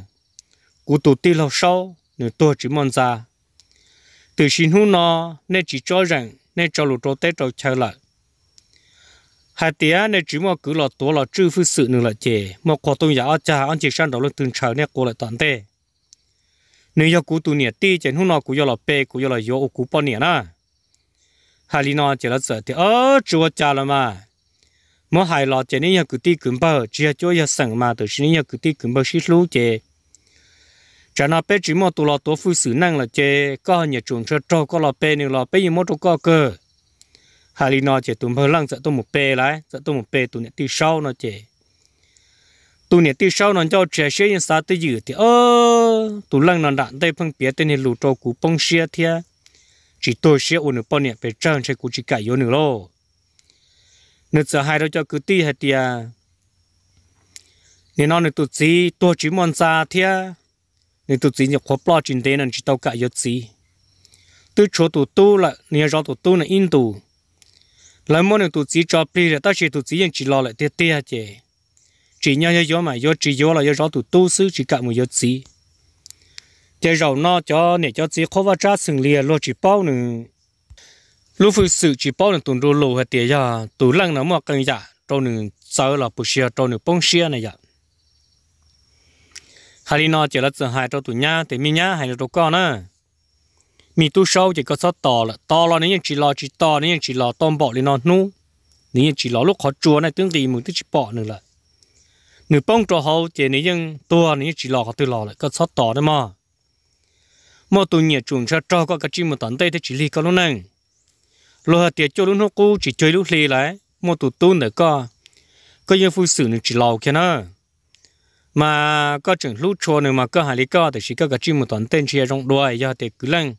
u tổ tiên lâu sau nếu tuổi chỉ mong ra từ xin hú nó nên chỉ cho rằng nên cho lụt tết trâu chơi lại hai tiếng nên chỉ mong cứ là tuổi là trừ phu sự nữa là chè mà có tôi giả cha anh chị sang đầu lên từng trời nên cô lại toàn thế, nếu giờ cú tụ nè ti chén hú nó cú giờ là bê cú giờ là yếu cú bao nè na hai lý nó chỉ là sợ thì ơ chúa cha là mà mà hai lọt chỉ nên giờ cứ ti cứng bờ chỉ cho chúa giờ sẵn mà từ xin giờ cứ ti cứng bờ xí lú chè cho nó bé chỉ một tuổi là tổ phụ sử năng là chê có nhà chuồng cho trâu có lọ bé nhiều lọ bé gì một trâu có cơ hà li nó chê tụm hơi lăng sợ tụm một bé lại sợ tụm một bé tụm nhà tì sau nó chê tụm nhà tì sau nó cho trẻ xe nhà sao tì dữ thì ơ tụm lăng nó đạn tây phăng bé tên lù trâu cú bông xe thia chỉ tôi xe ôn bao nhà bé trang sẽ cú chỉ cãi yếu nữa lo nữa sợ hai đó cho cứ ti hạt tia nên nó nữa tụt gì tôi chỉ mòn xa thia nên tụi chỉ nhiều khó lo chuyện thế nên chỉ tao cả yếu gì tôi cho tụi tu là nên rõ tụi tôi là in tụi lại mỗi nên tụi chỉ cho pli là tao chỉ tụi chỉ nhận chỉ lo lại tiếc tiếc chứ chỉ nhau nhau gió mà gió chỉ nhớ là gió tụi tôi xứ chỉ cả một yếu gì chơi rầu nó cho nên cho chỉ khó vào trả sừng lìa rồi chỉ bao nữa lúc phải sự chỉ bao là tụi đồ lâu hết tiếc, ya tụi lăng nó mà cần ya tao nửa sao là bù xia tao nửa bông xia này ya dạ hay nó chỉ là giờ hai cho tụi nhá thì mi nhá hay là tụi con nữa mi tu sâu chỉ có sót to là to là nếu như chỉ lo chỉ to nếu như chỉ lo tôm bọ thì nó nu nếu như chỉ lo lúc họ chua này tương gì mình tức chỉ bọ nữa là người bông trò hậu chỉ nếu như tua nếu như chỉ lo khó tự lo lại có sót to đấy mà mà tụi nhiệt chuồng cho cho có cái chi một tấn tây thì chỉ li có luôn này lo hạt tiệt cho luôn nó cũ chỉ chơi lúc li lại mà tụi tu nữa có có như phu xử nữa chỉ lo kia nữa mà có chừng lũ chua nữa mà có hà lý có thì chỉ có cái chim một tuần tên chia trong đuôi do thì cứ lên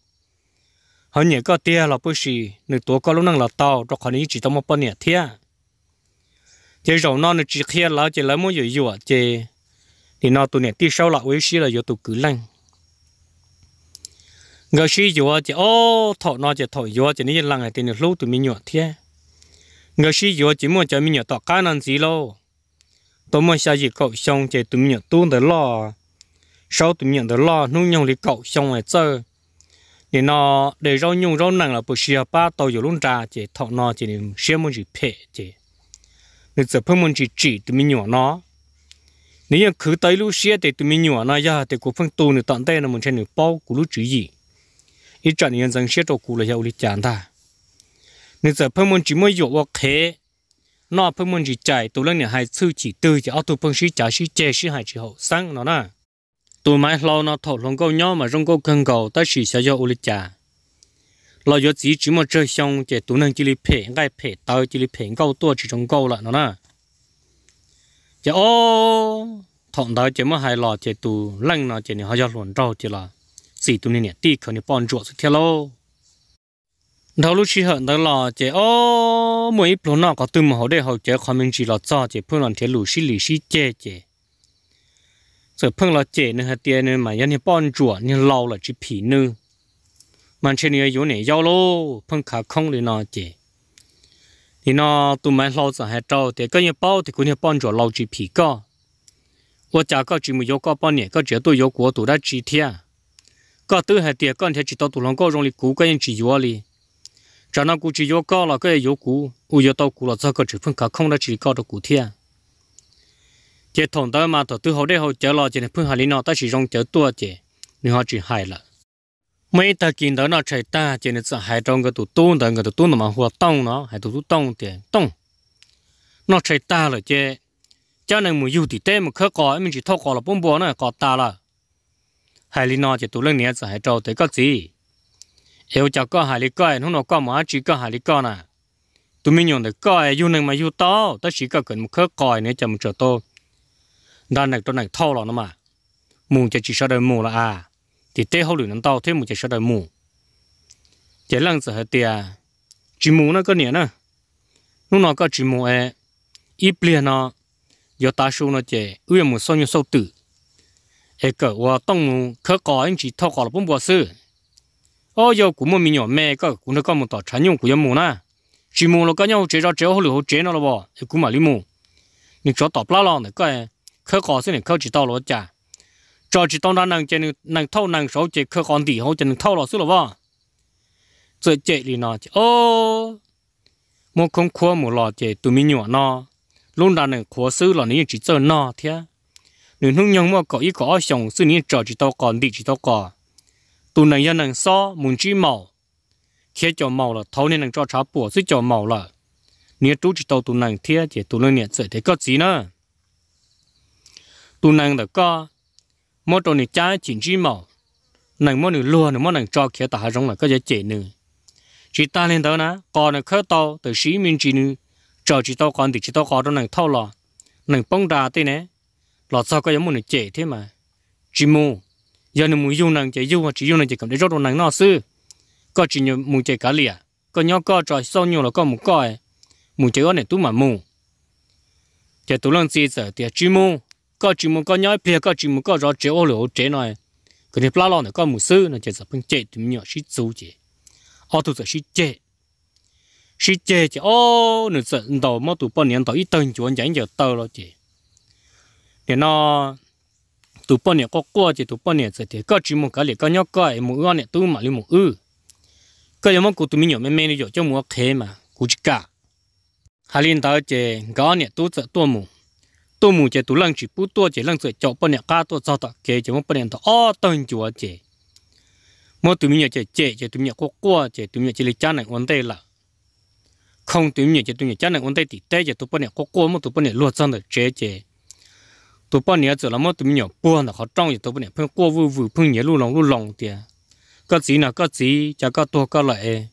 hơn nhớ có tia là bớt gì nửa tuổi có lúc năng là tàu cho khỏi chỉ tao một bữa nhiêu thia chỉ rầu non nữa chỉ kia là chỉ lấy mỗi dụ dụ à, chỉ thì nó tụi này tí sau là với sĩ là do tụi cứ lên người sĩ dụ à, chỉ ô thọ nó chỉ thọ dụ à, chỉ nên lăng này thì nửa lũ tụi mình nhọ thia người sĩ dụ chỉ muốn cho mình nhọ tọt cá năng gì lâu tôi mới sao gì cậu xong chạy tụi mình tuôn tới lo sau tụi mình tới lo nuôi nhung thì cậu xong ở chơi thì nó để rau nhung rau nặng là bữa xưa ba tàu rồi luôn trà chỉ thọ nó chỉ nên xem một chút phê chỉ nên giờ phương mình chỉ chỉ tụi mình nhỏ nó nếu như cứ tới lúc xưa thì tụi mình nhỏ nó ra thì cũng phân tu nữa tận tay là một sẽ được bao của lúc chữ gì ít trận nhân dân xưa cho cụ là hiệu lý chán ta nên giờ phương mình chỉ mới dụ vào nó phải muốn gì chạy tôi lần này hai sư chỉ từ chỉ auto phân phong sĩ trả sĩ chè sĩ hai chỉ hậu sáng nó nè tôi mãi lo nó thổ lòng câu nhau mà rong câu cần cầu ta chỉ sẽ do uli trả lo do chỉ chỉ mà chơi xong chỉ tôi lần chỉ li phê ngay phê tao chỉ li phê câu tua chỉ trong câu lại nó nè chỉ ô thằng đó chỉ mà hai lo chỉ tôi lần nó chỉ này họ do luận trâu chỉ là sĩ tụi này nè tì khởi này bòn ruột thì lo đầu lúc chỉ hận đó là chỉ ô mỗi lúc nào có tư mà họ để họ chỉ khó mình chỉ là cho chỉ phương làm thế lũ xí lì xí chê chê sợ phương là chê nữa tiền nữa mà nhân bọn chuột nhân lâu là chỉ phí nữa mà trên này có này giao lô phương khả không thì nào chê thì nó tụi mày lâu giờ hay trâu thì cái nhân bao thì cũng nhân bọn chuột lâu chỉ cái cái chỉ chỉ cố phí co 我家个只没有个半年，个绝对有过多的几天，个都还点，个天知道多少个容易估个人只有哩。cho nó cũng chỉ vô co là cái vô cũ u vô tàu cũ là do cái chỉ phân cả không đó chỉ có được cũ thiên chế thằng đó mà thằng tư hậu đây hậu chở lo chỉ phân hải lý nó ta chỉ rong chở tua chế nên họ chỉ hại là mấy ta kiến đó nó chạy ta chỉ nên sợ hại trong cái tụ tuôn đó cái tụ tuôn mà hoa động nó hại tụ tụ tông thì tông nó chạy ta là chế cho nên mùi dù thì tê mà khớ cỏ mình chỉ thâu cỏ là bông bò nó cỏ ta là hải lý nó chỉ tụ lên nhẹ sợ hại trâu tới cái gì yêu cho có hải lý coi nó nó có mà chỉ có hải lý coi nè tụi mình nhận được coi yêu nên mà yêu to ta chỉ có cần một khớp coi nữa chậm chờ to, đàn này tôi này thâu rồi nó mà mù cho chỉ sợ đời mù là à thì tê hậu lửa nó to thế mù chỉ sợ đời mù chỉ lăng sợ hết tiề chỉ mù nó có nhẹ nữa nó nó có chỉ mù ấy ít liền nó giờ ta số nó chỉ ưa mù soi như sâu tử ấy cỡ và tông mù khớp coi anh chỉ thâu coi là bốn bữa xưa ô giờ cũng một mình nhỏ mẹ có cũng được có một tờ chăn nhung của em mù na chỉ mù là có nhau chế ra chế hồ lửa chế nó là bỏ cũng e mà lý mù nhưng cho tọp la lon thì e, cái khơi khó xin khơi chỉ tao là chả cho chỉ tao đang nàng chơi nàng thâu nàng sâu chế khơi còn tỷ hậu chơi thâu là xứ là bỏ rồi chế thì nó ô một không khua một lò chế tụi mình nhỏ nó luôn là nàng khua xứ là nếu chỉ chơi nó thế nếu không nhau mà có ý có xong xứ nếu cho chỉ tao còn tỷ chỉ tao còn tụ này nhân năng so muốn chi màu thiết cho màu là thấu nên năng cho cháu bùa suy cho màu là nếu chú chỉ tàu tụ này thiết chỉ tụ này nhận sự thế có gì nữa tụ này là có mỗi tuần này trái chỉ chi màu nàng mỗi nữ lùa nữ mỗi nàng cho kia tả rong là có giá trị nữa, chỉ ta lên đó nè còn là khơi tàu từ sĩ minh chỉ nữ chờ chỉ tàu còn thì chỉ tàu còn đó nàng thâu lò nàng bông đà thế nè lọt sau có giống một nữ trẻ thế mà chỉ mua giờ nó muốn dùng năng chỉ dùng hoặc chỉ dùng năng chỉ cầm để rót đồ năng nó sư có chỉ nhiều muốn chỉ cá lìa có nhau có trò sau nhiều là có một coi muốn chỉ có này tú mà mù chỉ tú lần gì giờ thì chỉ mù có chỉ mù có nhau phía có chỉ mù có rót chỉ ô lỗ chế này cái này plao này có mù sư nó chỉ sợ phân chế thì nhỏ xí chú chế họ tu sợ xí chế xí chế chỉ ô nửa sợ đầu mà tụ bao nhiêu đầu ít tuần chuẩn chẳng giờ tơ rồi chế để nó tụ bao nhiêu có qua chỉ tụ bao nhiêu giờ thế, có chỉ một cái là có nhau cái một ưa này tụ mà lưu một ư cái giống cụ tụ mình nhiều mấy mấy nhiều cho mua khé mà cụ chỉ cả Hai liên tao chỉ gõ này tụ giờ tụ mù tụ mù chỉ tụ lăng chỉ bút tụ chỉ lăng giờ cho bao nhiêu cá tụ sao tao kê chỉ một bao nhiêu tao ở tận chùa chỉ một tụi mình nhiều chỉ chỉ chỉ tụi mình nhiều có qua chỉ tụi mình nhiều chỉ lấy chân này ổn đề là không tụi mình nhiều chỉ tụi mình chân này ổn đề thì tê chỉ tụ bao nhiêu có qua một tụ bao nhiêu luôn sang được chế chế tôi bao nhiêu rồi làm mà tôi nhỏ bao là họ trong thì tôi bao nhiêu phân qua vụ vụ phân nhiều lúc lòng lúc lòng thì có gì nào chả có to có lại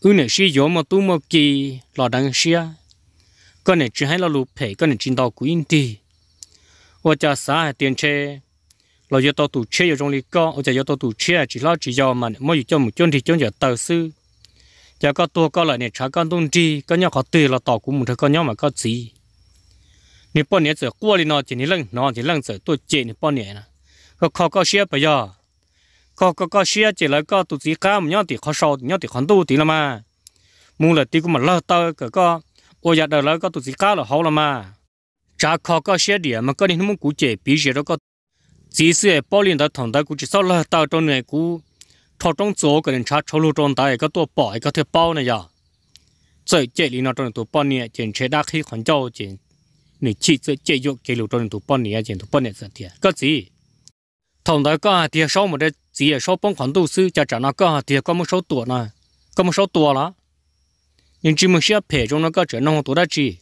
ư này sử dụng mà tôi mà kỳ là đang xia cái này chỉ hay là lụp phải cái chỉ đào của đi và cha xã tiền xe là do tao xe ở trong lý co ở do tao xe chỉ lo chỉ do mà mỗi cho một thì chân giờ tờ sư chả có to có lại này chả có tôn chi có mà có gì 你半年子过了呢，今年冷，那今冷子多接你半年了。个考高些不要，考高高些接了个肚子干，你要得考少，你要得考多的了嘛。mua là tiêu cũng mà lo tao cái co, ôi giờ đời lo có tụi gì cá là hậu là mà. Chả khó có xe địa mà có nên muốn cú chế bí gì đó có. Chỉ xe bỏ liền đó thằng đó cú chỉ sau lo tao trong này cú thọ trong chỗ cái nên chả chỗ lu trong tay cái tụi bỏ cái thứ bao này Rồi chế lý nó trong tụi bao này chuyện chế đa khi còn châu chuyện 你去这借用给柳州人都半年，见都半年这天，个子。同的个地少么的，只也少帮款读书，家长那个地个么少多呢，个么少多了。nhưng à, chỉ muốn xếp phe trong nó có chuyện nó tổ đã chỉ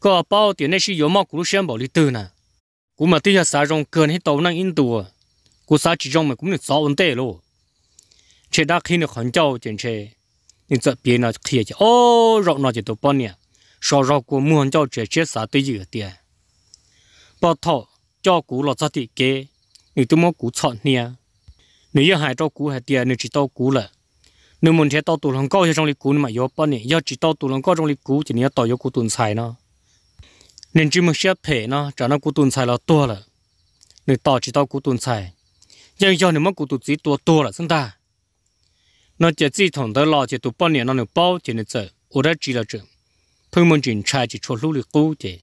có bao này sử dụng mà cũng xem bảo lý nè cũng mà tiếc xã trong cơn hết tàu năng in tù cũng xã chỉ trong mà cũng được sáu vấn đề luôn chế đã khi nó khẩn trâu chuyện chế biến nó kia chứ ô rộng nó chỉ tổ bao nhiêu sau đó cô muốn cho trẻ chết xả tới giữa tiền bỏ thọ cho cú lọt ra thị kế nếu tôi muốn cú chọn nè nếu như hai cho cú hai tiền nếu chỉ tao cú là nếu muốn thế tao tụ lòng cao trong lịch cú mà yếu bao nè yếu chỉ tao tụ lòng cao trong lịch cú chỉ nhớ tao yếu cú tuần xài nó nên chỉ muốn xếp thể nó trả nó cú tuần xài là tua là nếu tao chỉ tao cú tuần xài nhưng do nếu mất cú tuần chỉ tua tua rồi, chúng ta nó chỉ chỉ thằng tới lo chỉ tụ bao nè nó nếu bao chỉ nên chờ ở đây chỉ là chuyện thôi mình chuyển trai chỉ cho lũ lì cũ thế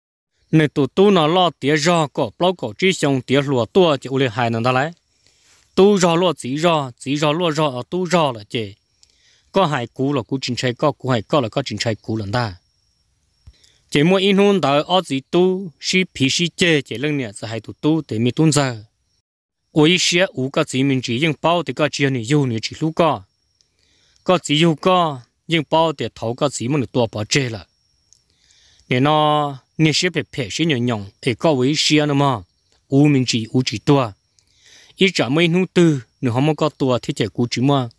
nên tụ tu nó lo tía rò có bao có chỉ xong tía lúa tua chỉ ule hai nó lại tu ra lúa chỉ ra, chỉ ra lúa ra, ở tu rò là thế có hai cũ là cũ chuyển trai có cũ hai có là có chuyển trai cũ lần ta chỉ mua in hôn tới ở chỉ tu si phí si chê chỉ lần nè sẽ hai tụ tu để mi tuân giờ ôi xia u cái chỉ mình chỉ những bao thì cái chỉ này yêu nữa chỉ lú có có chỉ yêu có nhưng bao thì thấu cái chỉ mình được tua bỏ chê là nên nó nên sẽ phải phải sẽ nhận nhận để có với xe nó mà u mình chỉ u chỉ tua ít trả mấy nút tư nữa không có tua thì chỉ cú chỉ mà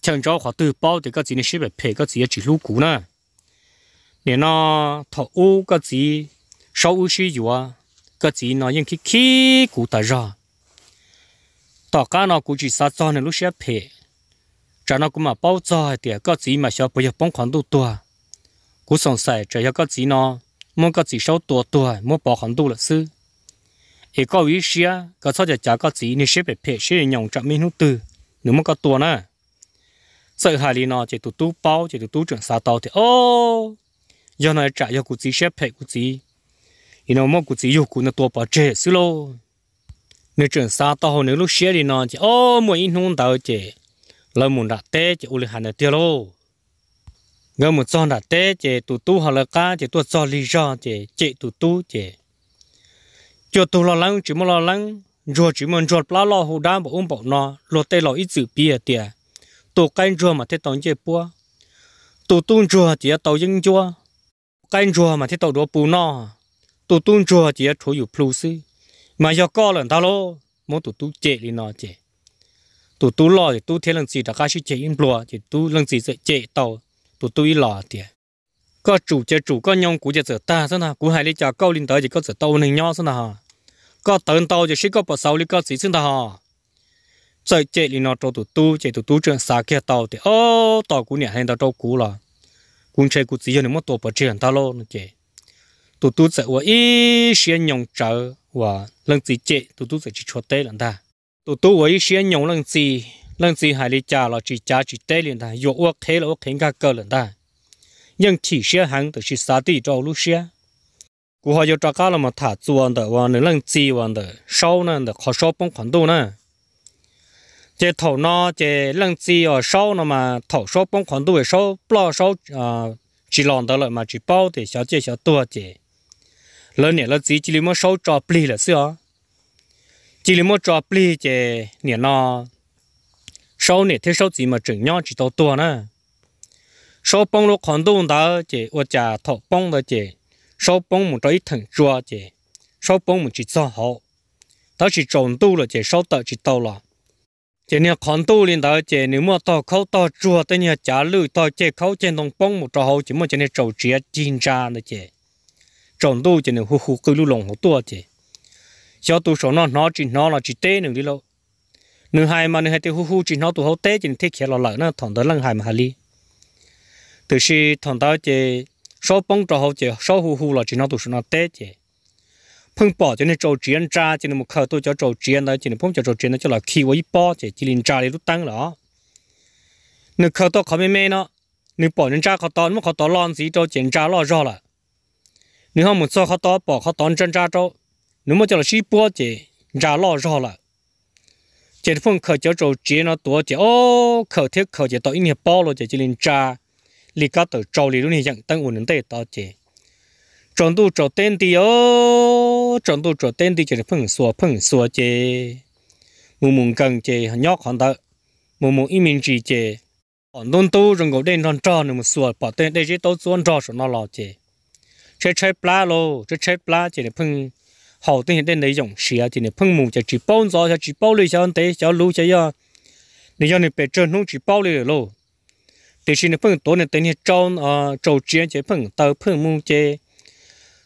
chẳng cho họ từ bao thì các gì nên sẽ phải phải gì chỉ lú cú nè nên nó thọ u các gì u sử dụng các gì nó những cái khí cú ta ra tỏ cá nó cú chỉ sát cho nên lúc sẽ phải cho nó cũng mà bao giờ thì các gì mà sẽ bây giờ bóng khoản đủ tua cú sòng sài trời có gì nó muốn có gì sâu tua tua muốn bỏ hẳn tu là sư ý có ý xia có sao giờ chả có gì nên xếp về phe xếp nhộng chậm mi nút tư nếu muốn có tua nè sợ hại đi nó chỉ tu tu bao chỉ tu tu trưởng sao tàu thì ô giờ này trả cho cú gì xếp phe cú gì nhưng mà muốn cú gì yêu cú nó tua bỏ chết sư lô nếu trưởng sao tàu nếu lúc xia đi nó chỉ ô muốn in hôn tàu chỉ lâu muốn đặt té chỉ uli hàn tiêu lô ngờ một son đã té chỉ tụ tu họ là cá chỉ tu do lý do chỉ chỉ tụ tu chỉ cho tu lo lắng chỉ muốn lo lắng rồi chỉ muốn rồi lá lo hồ đam bảo ông bảo nó lo tê lo ít chữ bia tiệt tụ cái rồi mà thế tao chỉ bua tụ tu rồi chỉ tao dân chua cái rồi mà thế tao đó bù nó tụ tu rồi chỉ chủ yếu plus mà do co lần ta lo muốn tụ tu chế đi nó chế tụ tu lo thì tu thế lần gì đã cái sự chế in bùa thì tu lần gì sẽ chế tao tụ tui lọ tiền có chủ chế chủ có nhông cú chế sở ta thế nào cú hai lý cho câu linh tới chỉ có nhau thế nào có tận tàu chỉ có bỏ sau lý có gì thế nào chơi chế lý nó cho tụ tu chế tụ tu chuyện xa thì ô tàu cú nhảy hay tàu trâu cú là cũng chơi cú gì cho nên mất tàu bỏ chuyện ta lo nó chế tụ tu sẽ và ý xuyên gì chế tụ tu sẽ chỉ cho tê lần ta tụ tu và ý xuyên nhông gì lần gì hải lý cha là chỉ cha chỉ tê liền ta yêu ước thế là ước thế cả cơ liền ta nhưng chỉ xe hàng từ chỉ xa đi cho lúc xe cú hoa yêu trả cá là mà thả chuồn đó và nữa lần gì và nữa sau nữa đó khó sau bông khoản đồ nè, chế thầu nó chế lần gì ở sau nó mà thầu sau bông khoản đồ ở sau bao sau à chỉ lòn đó lại mà chỉ bao thì 小姐小多姐，了年了自己里么手抓不利了是啊，这里么抓不利这年呢？sau này thế sau gì mà trứng nhau chỉ đâu tua nè sau bông lúc còn đâu đó chỉ ở nhà thọ bông đó chỉ sau bông một trái thằng chua chỉ sau bông một chỉ cho họ đó chỉ trồng đâu rồi chỉ sau đó chỉ đâu là chỉ nhà còn đâu lên đó chỉ nếu mà tao khâu tao chua tới nhà trả lưu tao chỉ khâu trên đồng bông một trò hậu chỉ mà chỉ nhà trầu chia chín ra nữa chỉ trồng đâu chỉ nhà hú hú cứ lưu lồng hú tua chỉ cho tụi số nó nó chỉ nó là chỉ tê nữa đi lâu nửa hai mà nửa hai tiêu hú hú chỉ nó tụ hậu tế chỉ thiết kế lò lợn nó thằng đó lăng hai mà hà li từ khi thằng đó chỉ số bông trò hậu chỉ số hú hú là chỉ nó tụ số nó tế chỉ phun bỏ cho nên trâu chiến tra cho nên một khẩu tôi cho trâu chiến đó cho nên phong cho trâu chiến đó cho là khi với bỏ chỉ chỉ liền tra để rút tăng đó nửa khẩu tôi không mê nó nửa bỏ nên tra khó to mà khó to lon gì trâu chiến tra lo rõ là nửa không một số khó to bỏ khó to chân tra trâu nửa một cho là xí bỏ chỉ tra lo rõ là chỉ phong khởi cho rồi, chỉ nó tua chỉ ô khởi thiết khởi chỉ tao in hiệp bao rồi chỉ lên cha lì cá tờ trâu lì luôn hiện dạng tăng ổn đến tê tao chỉ tròn tu trâu tên đi ô tròn tu trâu tên đi chỉ phong xua phong xua chế mù mùng cần chế nhóc hòn tờ mù mùng in mình chỉ chế hòn đông tu rừng gỗ đen tròn tròn nữa mà xua bỏ tên đây chỉ tao xuân tròn nó lò chế chế chế plá lô chế chế plá chỉ là phong 好等下等你用时啊，今天碰木就只包着，就只包了一下，等下撸下呀。你要你别整弄只包了喽。但是你碰多呢，等下招啊，招钱就碰到碰木去。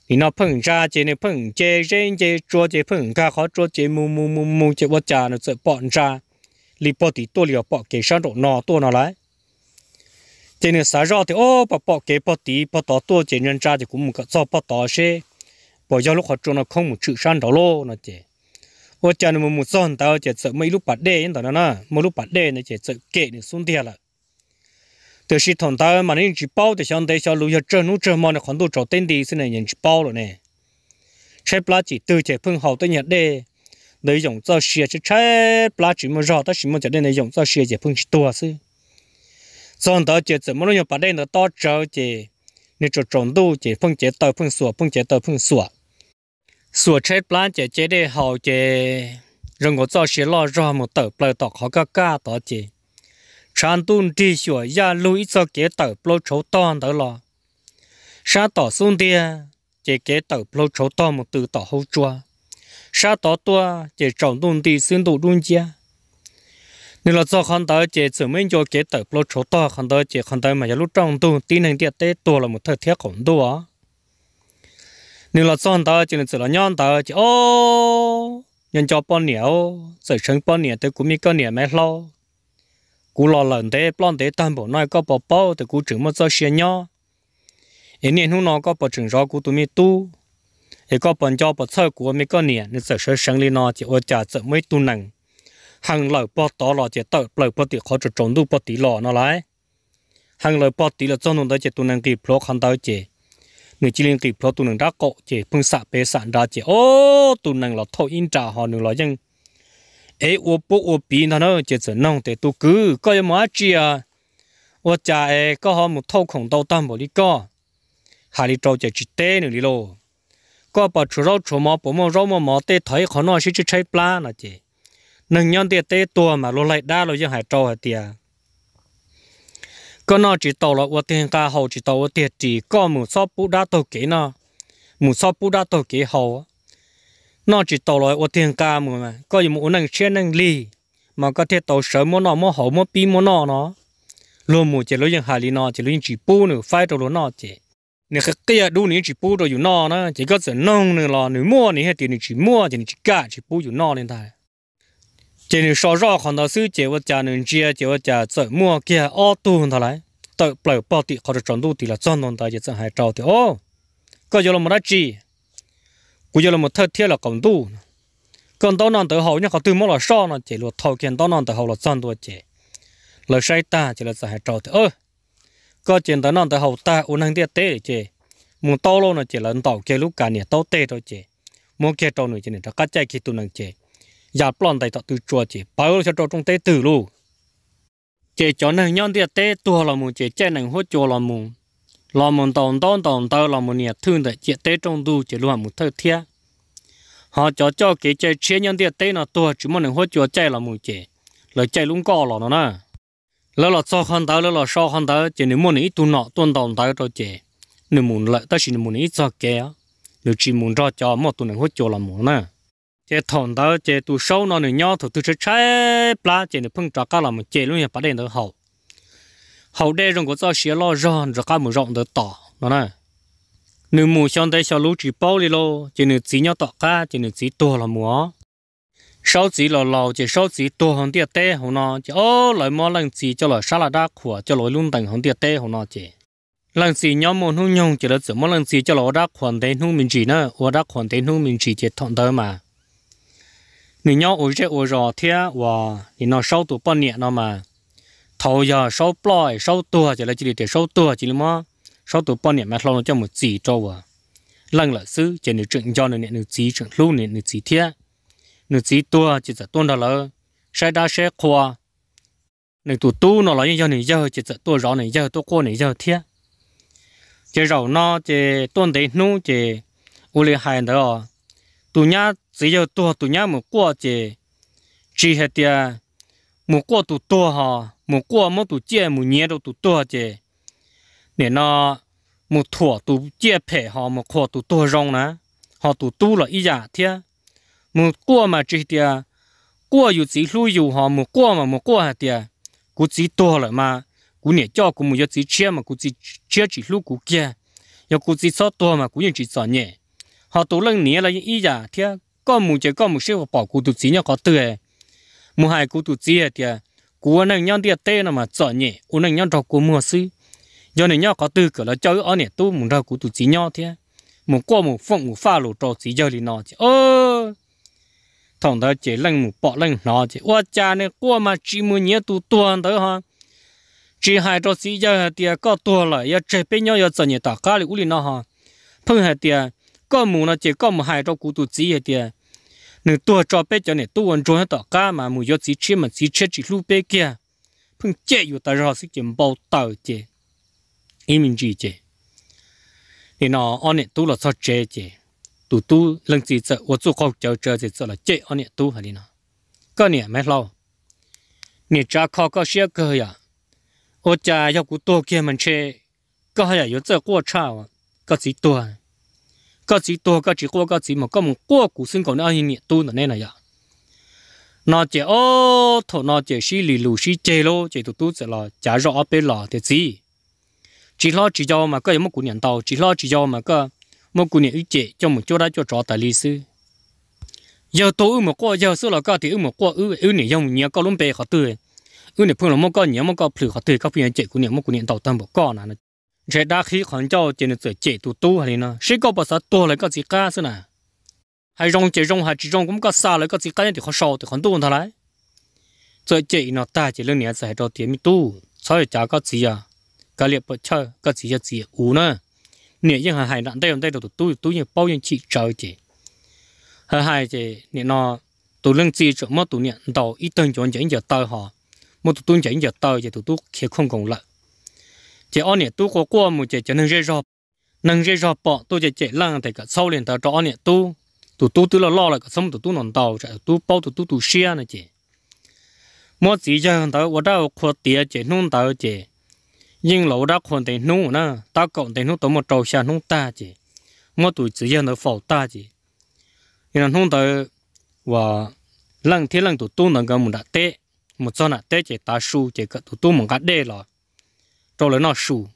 你那碰啥去呢？碰去人去捉去碰 cá，好捉去木木木木去我家呢，这绑啥？你包的多了，包给上头拿多拿来。今天啥绕的哦，把包给包的包到多，今天扎的古木个早包到些。bỏ cho lúc họ trôn nó không một chữ san đó lô nó chè ô cha nó một son tao chè sợ mấy lúc bắt đê anh tao nó mấy lúc bắt đê nó chè sợ kệ nó xuống tiền là từ khi thằng tao mà nên chỉ bao thì xong đây cho lúc giờ trơn lúc trơn mà nó còn đồ trộn tên đi xin này nhận chỉ bao rồi nè chế lá chỉ từ chế phương hậu tới nhận đê đấy dùng cho xia chế chế lá chỉ mà rõ ta chỉ mà chế đê này dùng cho xia chế phương chỉ tua sư son tao chè sợ mấy lúc bắt đê nó to trở chè nên trộn đồ chè phương chế tao phương sủa phương chế tao phương sủa sửa trái plan chế chế để hậu chế rừng của cho xí lo ra một tờ bờ tọt họ ca ca tỏ chế chăn tuôn đi sửa ya lũi cho kế tờ bờ chấu to đó lo sa tỏ xuống đi chế kế tờ bờ chấu to một từ tỏ hậu chua sa tỏ tua chế trọng tuôn đi xuyên tụ luôn chứ nên là cho con tới chế chuẩn mình cho kế tờ bờ chấu to con tới chế con tới mà lúc trong tuôn tin hàng tiệt tế tua là một thời thiết khổng à nếu là son ta chỉ là chỉ là nhon ta chỉ ô nhân cho bao nhiêu chỉ sống bao nhiêu thì cũng mi cái nhiêu mấy lo cú lo lần thế plan thế toàn bộ nói có bao bao thì cú trưởng mà cho xe nhau anh niên hôm nào có bao trưởng ra cú tụi mi tu thì có bao cho bao sơ của mi cái nhiêu nên chỉ sống sinh li nó chỉ ở nhà chỉ mấy tu năng, hàng lời bao to lo chỉ tự lời bao tiền khó cho trốn tu bao tỷ lo nó lại hàng lời bao tỷ là cho nó tới chỉ tu năng kịp lo khăn tới chỉ người chỉ liên tục tu nương đã cọ chỉ phun xạ bê sản ra chỉ ô tu nương là thâu in trả họ nương là dân ấy ô bố ô bí nó nó chỉ chỉ nông để tu cứ có em mà chi à ô cha ấy có họ một thâu khổng đau tâm bồi đi co, hà đi trâu chỉ chỉ té nương đi lô có bà chú rau chú mò bố mò rau mò mò tê thấy khó nói chỉ chỉ chơi plan là chỉ nương nhân tê tê tua mà lô lại đa lô dân hải trâu hà tiệt ก็นอจีตัวละว่าเตียงกาเขาจีตัวว่าเตียจีก็มือซอปูด้าตัวเก๋นะมือซอปูด้าตัวเก๋เขานอจีตัวละว่าเตียงกามือก็อยู่มือนั่งเชื่อนั่งลีมันก็เทียตัวเสริมมันนอมันหอมันปีมันนอเนาะรวมมือเจริญยังหาลีนอเจริญจีปูหนึ่งไฟตัวละนอเจเนี่ยเขาเตี้ยดูนี่จีปูตัวอยู่นอนะจีก็จะนงหนึ่งรอหนึ่งมั่วนี่ให้ตีหนึ่งจีมั่วจีหนึ่งจีก้าจีปูอยู่นอเลยท่าน chỉ nếu so rõ còn đó sư chỉ vật cha nên chia chỉ vật cha sợ mua kia ô tu hơn thà lại tự bể bao tị họ được chọn tu thì là chọn non ta chỉ sợ hai trâu thì ô có giờ là một đất chi cái giờ là một thất thiết là cộng đủ. còn đó non tự hậu nhá họ từ mua là so nó chỉ là thầu kiện đó non tự hậu là chọn tu chỉ là sai ta chỉ là sợ hai trâu thì ơ có chuyện đó non tự hậu ta uống năng tiết tế chỉ muốn tao lâu nó chỉ là tàu kia lúc cả nè tao tê thôi chỉ muốn kia tao nữa chỉ nên ta cắt chạy khi tu năng chỉ giờ plon tại tọt từ chùa chỉ bao cho trâu trong tế tử lu chế cho nàng nhân tiệt tế tua là mù chế chế nên hỗ trợ là mù là mù tòn tòn tòn tơ là mù nhà thương tại chế tế trong du chế luôn mù thơ thia họ cho cho cái chế chế nhân tiệt tế nó tua chỉ muốn nàng hốt chùa che là mù chế lời chế luôn co là nó nè lỡ là sau khăn tới lỡ là sau khăn tới chế nếu muốn ít tu nọ tuân tòn tới rồi chế nếu muốn lợi ta chỉ muốn ít cho kia nếu chỉ muốn cho cho một tu nàng hỗ trợ là mù nè chế thằng đó chế tu sâu nó nữa nhau thủ tu chế trái pla chế nó phun trà cá làm chế luôn nhà bắt đến nó hậu hậu đây rồng của cho xía lo ròn rồi cá mù rộng được tỏ nó này nữ mù xong đây xào lú chỉ bao đi lô chế nữ chỉ nhau tỏ cá chế nữ chỉ tua là múa sáu chỉ lò lò chế sáu chỉ tua hàng tiệt tê hồng nó chế ô lại mua lần chỉ cho lời sao là đa khổ, cho lời luôn tành hàng tiệt tê hồng nó chế lần gì nhau môn hung nhung chỉ là chỉ mua lần gì cho lời đa khoản tiền hung mình chỉ nữa ô đa khoản tê hung mình chỉ chế thọn tơ mà 你要我这我热天我你那烧多半年了嘛，头呀烧不来烧多就来这里得烧多去了嘛，烧多半年嘛，老叫么自己做啊，冷了时就你整叫你你自己整路你你自己贴，你自己多就在多那了，晒大晒垮，你多多那了要你要就在多热你要多过你要贴，这热呢这多得弄这屋里还得哦，多年。chỉ yêu tua tụi nhau một qua chè chỉ hết tia một qua tụi tua ha, một qua mà tụi chia một nhẹ đâu tụi tua chè để nó một thủa tụi chia phải ha, một khổ tụi tua rong nè ha tụi tu là ý giả thế một qua mà chỉ tia qua dù chỉ lui dù ha một qua mà một qua hết tia cứ chỉ tua lại mà cứ nhẹ cho cú một giờ chỉ chia mà cứ chỉ chia chỉ lui cú kia giờ cú chỉ sót tua mà cứ nhẹ chỉ sót nhẹ họ tụi lần nhẹ là ý giả thế có mù chế có một số bỏ cụ tụt xí nhau có từ mù hai cụ tụt xí thì cụ anh nhau thì tê là mà chọn nhẹ cụ anh nhau trọc cụ mùa xí do này nhau có từ cửa là chơi ở nè tu mù ra cụ tụt xí nhau thế mù qua mù phộng mù pha lỗ trọ xí giờ thì nó chứ ơ thằng đó chỉ lăng mù bỏ lăng nó chứ ủa cha này qua mà chỉ mù nhớ tu tuần tới ha chỉ hai trọ xí giờ thì có tuần lại giờ chơi bên nhau giờ chọn nhẹ tạc cá thì cụ nó ha phong hệ thì có mù nó chỉ có một hai trọ cụ tụt xí thì nửa tua cho bé cho nè tu ăn trốn tao cá mà mù yo chỉ chết mà chỉ chết chỉ lu bé kia phun chết yo ta ra sức kiếm bao tàu chết ý mình gì chết thì nó ăn nè tu là sao chết chết tu tu lần gì sợ 我做高教教就做了 chết ăn nè tu hả đi nó cái nè mấy lâu nè cha khó có xe cơ ya 我家要古多给门吃，个还有这过差啊，个几多啊？ก็จีตัวก็จีกัวก็จีมันก็มันกัวกูซึ่งก่อนอันนี้ตัวนั่นเองนะยะนาเจ้าโอ้ถนาเจ้าสิลีลูสิเจโลเจ้าตัวตัวเจ้าละจ้ารอไปละเดี๋ยวจีจีล้อจียาวมาก็ยังไม่กูเนียนเตาจีล้อจียาวมาก็ไม่กูเนียนอีเจ้าจะมึงจะได้จะจ่อแต่ลีซื้อ giờ tôi ư mà qua giờ xưa là cái thì ư mà qua ư ư này dòng nhớ có lắm bề họ tươi ư này phương là mong có nhớ mong có phử họ tươi các phiên chạy của niệm mong của niệm tàu tâm bộ con là thế đa khi còn cho chỉ nên tự chế tu tu hay nó sẽ có bao giờ tu lại có gì cả thế nào hay rong chế rong hay chỉ rong cũng có xa lại có gì cả thì khó sâu thì khó tu thà lại tự chế nó ta chỉ lên nhà giải cho tiền mi tu sao chả có gì à cái liệp bớt chơi có gì cho gì u nữa nè nhưng hàng hải đạn đây hôm đây đầu tu tu như bao nhiêu chỉ trời chế, hàng hải chế nè nó tụ lưng chi chỗ mất tụ nè đầu ít tiền cho anh giờ tao họ một tụ tu anh giờ tao thì tụ tu khi không còn lại chỉ ăn nhẹ tu có qua một chỉ chỉ nên dây rọp nên dây rọp bỏ tôi chỉ chỉ lăng thì cả sau liền tao cho ăn nhẹ tu tu tu tu là lo là cả sống tu tu nón tàu chạy tu bao tu tu tu xia này chỉ mỗi chỉ cho hàng tao ở đâu khó tiền chỉ nung tao chỉ nhưng lâu đã còn tiền nung nè ta còn tiền nung tôi mà trâu xa nung ta chỉ mỗi tuổi chỉ cho nó phổ ta chỉ nên là nung tao và lăng thế lăng tu tu nâng cái một đã tệ một số nã tệ chỉ ta su chỉ cả tu tu một cái đê rồi rồi là nó sù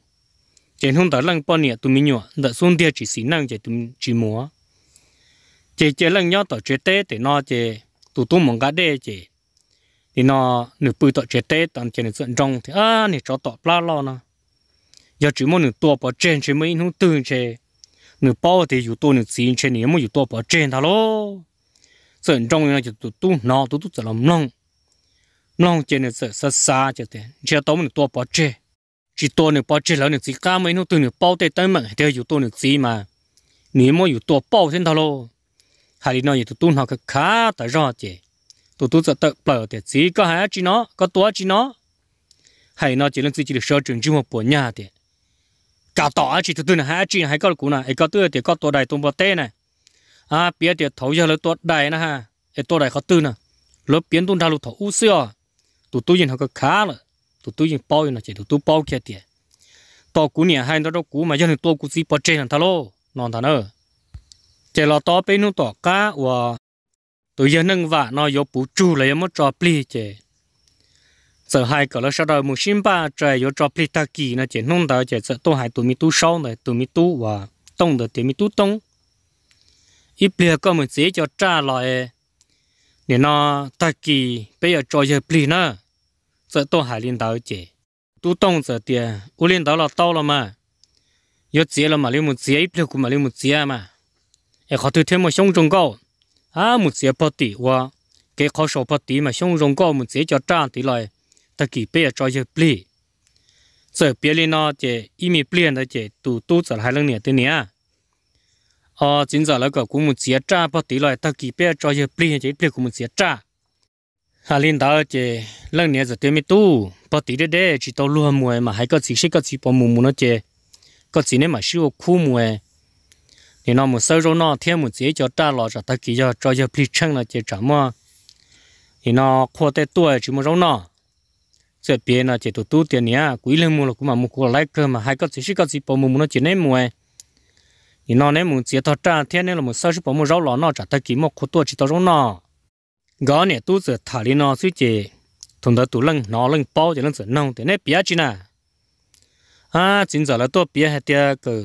chỉ không tới lần bao nhiêu tụi mình nhọ đợi xuống địa chỉ xí năng chỉ tụi chỉ múa chỉ chỉ lần nhọ tới chế tế thì nó chỉ tụi tụi mong cái đê chỉ thì nó nửa bự tới chế tế toàn chỉ nửa chuyện trong thì à nửa cho tọt pla lo nó giờ chỉ muốn nửa tua bỏ trên chỉ mới không tư chế nửa bao thì dù tôi nửa xin chế nửa muốn dù tua bỏ trên thà lo dẫn trong là chỉ tụi tụi nó tụi tụi chỉ làm long long chế nửa sợ xa xa chế thế chế tao mình tua bỏ trên chỉ tôi nữa bao chỉ là nữa chỉ cá mấy nó tôi nữa bao tay tới mà theo dù tôi nữa chỉ mà nếu mà dù tôi bao thế thôi hay là nó gì tụi học cái khá tại rõ chứ tụi tôi sẽ tự bờ thì chỉ có hai chỉ nó có tua chỉ nó hay nó chỉ là chỉ được sở trường chung một bốn nhà thì cả tỏ chỉ tụi tôi hai chỉ hai cái cũ này cái tôi thì có tua đại tôm bao tên này à biết thì thấu giờ là tua đại nè ha cái tua đại có tư nè lớp biến tôm ra lúc thấu u sơ tụi tôi nhìn học cái khá rồi tụi tôi dùng bao nó chỉ tụi tôi bao kia tiền to cú nè hai đó đó cú mà dân tôi cú gì bỏ trên hàng thà lô non thà nơ chỉ là to bên nó to cá và tụi dân nâng vạ nó yếu bù chu lấy mất trò pli chỉ giờ hai cái là sau đó một sinh ba trời yếu trò pli ta kỳ nó chỉ nông đó chỉ sợ tôi hai tụi mi tu sau này tụi mi tu và tông được tụi mi tu tông ít bia có một gì cho trả lại nên nó ta kỳ bây giờ trò giờ pli nữa 这东海领导姐，都懂这点，我领导了到了嘛，要接了嘛，你们接一票嘛，你们接嘛，哎，好对天么胸中高，啊，么接不地哇，给好少不地嘛，胸中高么接叫站地来，他给别找些别，这别里呢，这一米别的这都都在还能念的念。啊，今朝那个我们直接炸不对了，他给别找些别人就别我们直接炸。hà linh đó chị lần này giờ tiêu mi tu bỏ tí đấy đấy chỉ tao luôn mùa mà hai cái gì xích có gì bỏ mù mù nó chị cái gì nên mà siêu khu mua, thì nó mua sâu rồi nó thêm một gì cho ta lo cho ta kỳ cho cho cho pli chăng là chị trả mua, thì nó khoa tê tuổi chỉ mua rồi nó sẽ biến là chị tụ tu tiền nhá quý lên mua là cũng mà mua của lái cơ mà hai cái gì xích có gì bỏ mù mù nó chỉ nên mùa thì nó nên một gì tao trả thêm nên là một sâu chỉ bỏ mù rau lò nó trả ta kỳ một khu tuổi chỉ tao rồi nó gõ nè tu sửa thả đi nó suy chế thùng đó tu lăng nó lăng bao cho lăng sửa nông thế này bia chứ nà à chính giờ là tôi bia hết tiệt cờ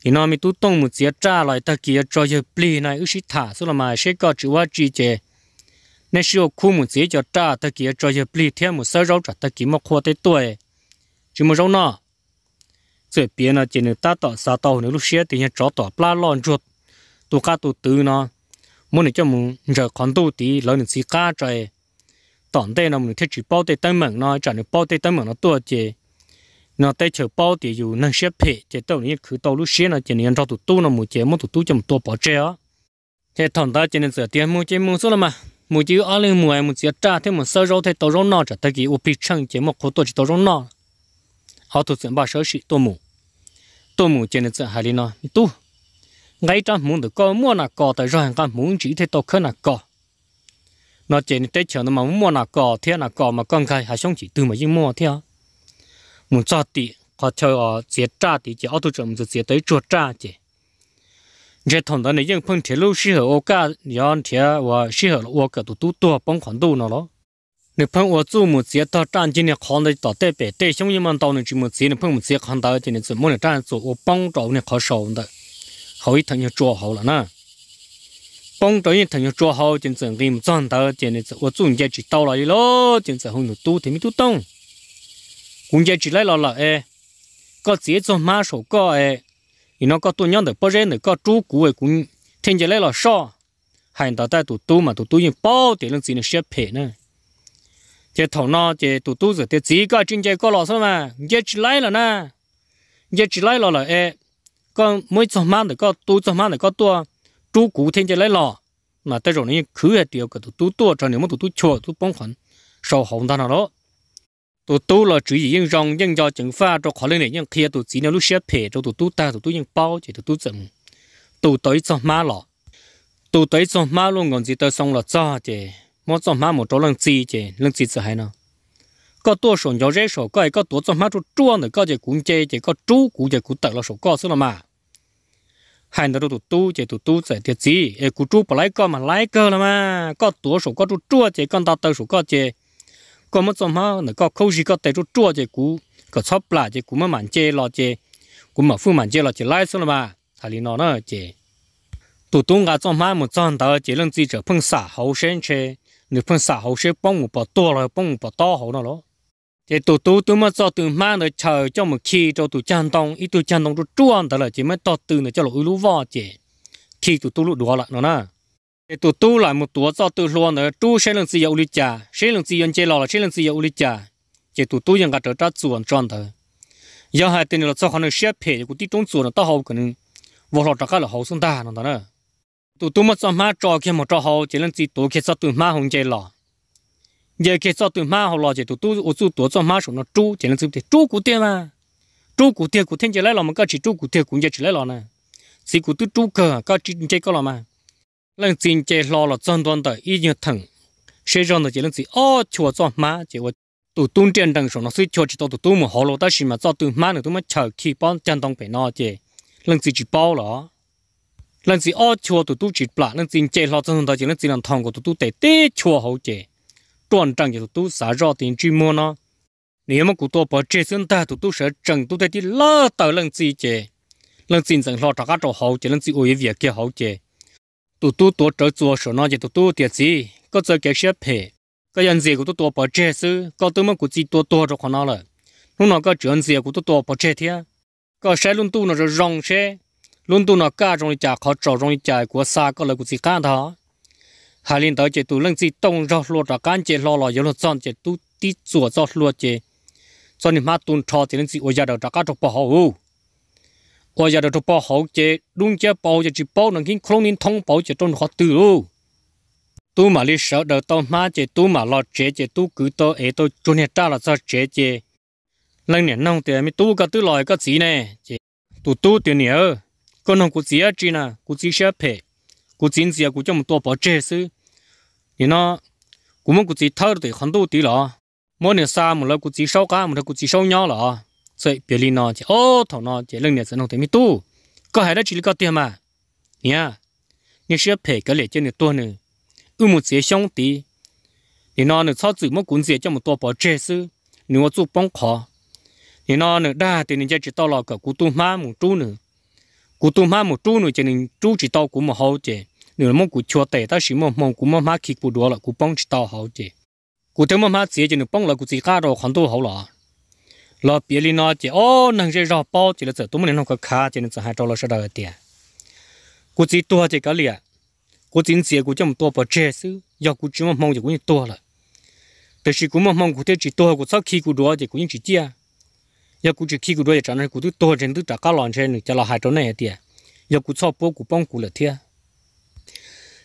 thì nó mi tu tông một chiếc trả lại ta kia cho giờ pli này ước sĩ thả số là mà sẽ có chữ hoa chi chế nên siêu khu một chiếc cho trả ta kia cho giờ pli thêm một sợi rau trả ta kia một khoa tới tuổi chỉ một rau nọ rồi bia nó chỉ nên ta tỏ sao tàu nếu lúc xưa thì nhà chó tỏ pla lon ruột tu cá tu tư nó muốn để cho mù giờ còn tu tí lỡ được xí cá trời tỏn tê nó mình thiết chỉ bao tê tâm mảng nó chẳng được bao tê tâm mảng nó tốt chứ. nó tê chờ bao tê dù năng xếp phê chè tàu này cứ đầu lúc xế nó chỉ nên cho tụt tu nó một chè một tụt tu cho một tua bỏ chè á chè thằng ta chỉ nên sửa tiền một chè một số là mà mù chữ ở lên mùa mù chè trả thêm một số rồi thì tàu rau nọ chả tới kỳ upi chăng chè một khối tua chỉ tàu rau nọ họ tụt chuyện ba sớ sĩ tua mù tua mù chỉ nên sửa hai lần nó tu ngay trong muốn được có mua là có tại rồi hàng muốn chỉ thấy tôi khơi là có nó chỉ tết chờ nó mà mua là có thế là có mà con khai hay xuống chỉ từ mà đi mua theo muốn cho tí họ cho ở chế tra tí chỉ auto chậm rồi chế tới chỗ tra chứ. chế thằng đó này những phong chế lâu sĩ hợp ô cả yon chế và sĩ hợp ô cả tụ đủ tụ bóng khoản tụ nó đó nếu phong ô chú một chế ta trang chỉ này khoản đấy ta tế bể tế xong nhưng mà tao này chỉ một chế này phong một chế khoản đó chỉ này chỉ muốn trang chủ ô bóng trâu này khó sống đấy hầu ít thằng nhau chua hầu là na bông tới thằng nhau chua hầu trên sườn tìm chọn tờ trên này tôi chủ giá chỉ tàu lại lo trên sườn hồng tu thì mình tu đông, cũng giá chỉ lại lo là e có chỉ cho má sổ có e thì nó có tu nhau được bao giờ nữa có chú cũ ấy cũng thiên giờ lại là sao hành tao tại tụ tu mà tụ tu như bao tiền lương gì nó xếp phe nữa chế thầu nó chế tụ tu rồi thì chỉ có chuyên chế có lọ sao mà chế chỉ lại là na chế chỉ lại là là có mỗi chỗ mà được có tu chỗ mà được có tua tu cũ thiên chế lấy lò mà tới rồi này cứ hết tiêu cái tu tua cho nên mà tu tu chùa tu bông khoản sau hồng đó nào đó tu tu là chỉ riêng rong riêng cho chứng pha cho khó lên này nhưng kia tu chỉ nếu lúc xếp phe cho tu tu ta tu tu những bao chỉ tu tu chậm tu tới chỗ mà lò tu tới chỗ mà luôn còn gì tới xong là cho chỉ mỗi chỗ mà một chỗ lần gì chỉ lần gì sợ hay nào có tua sổ nhỏ rễ sổ có có tua trong mắt chút chua nữa có chỉ cũng chê chỉ có chú cũng chỉ cũng tật là sổ có xưa là mà hai nữa tụt tu chỉ tụt tu sẽ thiệt gì e cũng chú bỏ lấy con mà lấy cơ là mà có tua sổ có chút chua chỉ con ta tơ sổ có chỉ có mất trong mắt nữa có khâu gì có tệ chút chua chỉ cũng có chóp là chỉ cũng mà mặn chê lo chê cũng mà phu mặn chê lo chỉ lấy xưa mà thằng nó nó chê tụt tu ngã trong mắt một trong tờ chỉ lần gì trở phun xả hậu sen chê nếu phun xả hậu sen bông một bò to rồi bông một bò to hậu nó rồi chỉ tụ tụ tụ mà cho từ mà nó chờ cho một khi cho tụ chân đông ít tụ chân đông tụ chuan đó là chỉ mới to từ này cho lũ lũ vò chỉ khi tụ tụ lũ đùa lại nó na chỉ tụ tụ lại một tụ cho từ luôn nữa chú sẽ lần gì yêu lý cha sẽ lần gì yên chế lò là sẽ lần gì yêu lý cha chỉ tụ tụ yên cả trở trát chuan chuan đó. giờ hai tên là cho họ nó xếp phe của tí trung chuan nó tao học cái này, vô lọ cái là hậu xuống ta nó đó nữa tụ tụ mà cho má cho kia một cho học, chỉ làm gì tụ kia cho từ má không chế lò giờ cái cho tụi má họ lo chỉ tụi tôi ô tụi tôi cho má số nó chú chỉ là tụi chú cụ tiền mà chú cụ tiền cụ thiên chỉ lấy lòng mà các chỉ chú cụ tiền cũng giờ chỉ lấy lòng này chỉ cụ tôi chú cờ các chỉ chỉ có lòng mà lần tiền chỉ lo là chân đoan tới ít nhiều thằng sẽ cho nó chỉ lần chỉ ô chùa cho má chỉ ô tụi tôi trên đằng số nó sẽ cho chỉ tụi tôi mà họ lo ta chỉ mà cho tụi má nữa tụi má chờ khi bọn chân đồng phải nó chỉ lần chỉ chỉ bao đó lần chỉ ô chùa tụi tôi chỉ bả lần tiền chỉ lo chân đoan tới chỉ lần chỉ làm thằng của tụi tôi tệ tệ chùa hậu chỉ toàn trăng giờ tu xả rõ tiền chi mua nó nếu mà cụ tôi bảo chế sinh ta tu tôi sẽ trần tôi thấy đi lơ tờ lần gì chè lần xin rằng lo trả các trò hậu chè lần gì ôi việc kia hậu chè tụi tôi tôi trở chùa sửa nó chè tụi tôi tiệt gì có chơi cái xếp hệ cái nhân gì của tôi bảo bỏ chế sư có tôi mà cụ chỉ tôi tôi rồi còn nó là lúc nào có chuyện gì của tôi bảo bỏ chế thế có xe luôn tu nó rồi rong xe luôn tu nó cả trong nhà khó trò trong nhà của xa có lời của gì cả đó hà liên tới chế tu lăng gì tông rồi luộc ra cán chế lo lo yếu lo chọn chế tu tí chùa cho luộc chế cho nên mà tuôn cho thì lăng gì ôi giờ đầu ra cá trục bỏ hậu ôi giờ đầu trục bỏ hậu chế đúng chế bỏ chế chỉ bỏ năng kinh không nên thông bỏ chế trôn khó từ luôn tu mà lý sợ đầu tao má chế tu mà lo chế chế tu cứ to ấy tôi cho nên ta là sao chế chế lần này nông thì mi tu cả tư lòi cái gì nè chế tu tu tiền nhớ con nông cũng gì à, chi nè cũng gì sẽ phải กูจีนเสียกูจะมันตัวปอเจซื้อนี่นะกูมันกูจีเท่าเดียขันดูตีหรอมื่อเนี่ยซาหมดแล้วกูจีเศร้าก้าหมดแล้วกูจีเศร้าเงาหรอ所以别离呢，就哦，头呢，就两年子弄得没多，搞还得只里搞点嘛，你啊，你是赔个来就你多呢，我们这兄弟，你那呢操怎么工资这么多包这事，你我做帮卡，你那呢大的人家知道了个股东妈母猪呢。cú tụm ha một chú nữa cho nên chú chỉ tao cũng mà hậu chứ nữa mong cú chua tệ ta chỉ mong mong cụ mong má khi cú đùa là cú bông chỉ tao hậu chứ cú thấy mong má chỉ cho nên bông là cú chỉ cá rồi khoản tu hậu là là bia li nói chứ ô oh, nàng chơi ra bao chỉ là sợ tụm nên không có khá cho nên sợ hai trâu là sợ đời tiền cụ chỉ tua chỉ cái liền cú chỉ chỉ cụ cho một tua bỏ chơi xứ giờ cụ chỉ mong mong chỉ cụ như tua là từ khi cụ mong mong cụ thấy chỉ tua cụ sau khi cụ đùa thì cú như chỉ chia giờ cũng chỉ khi cũng đôi chẳng nói cũng tự tôi trên tự trả cá lòn trên được cho là hai chỗ này tiền giờ cũng cho bố cũng bông cũng là thiệt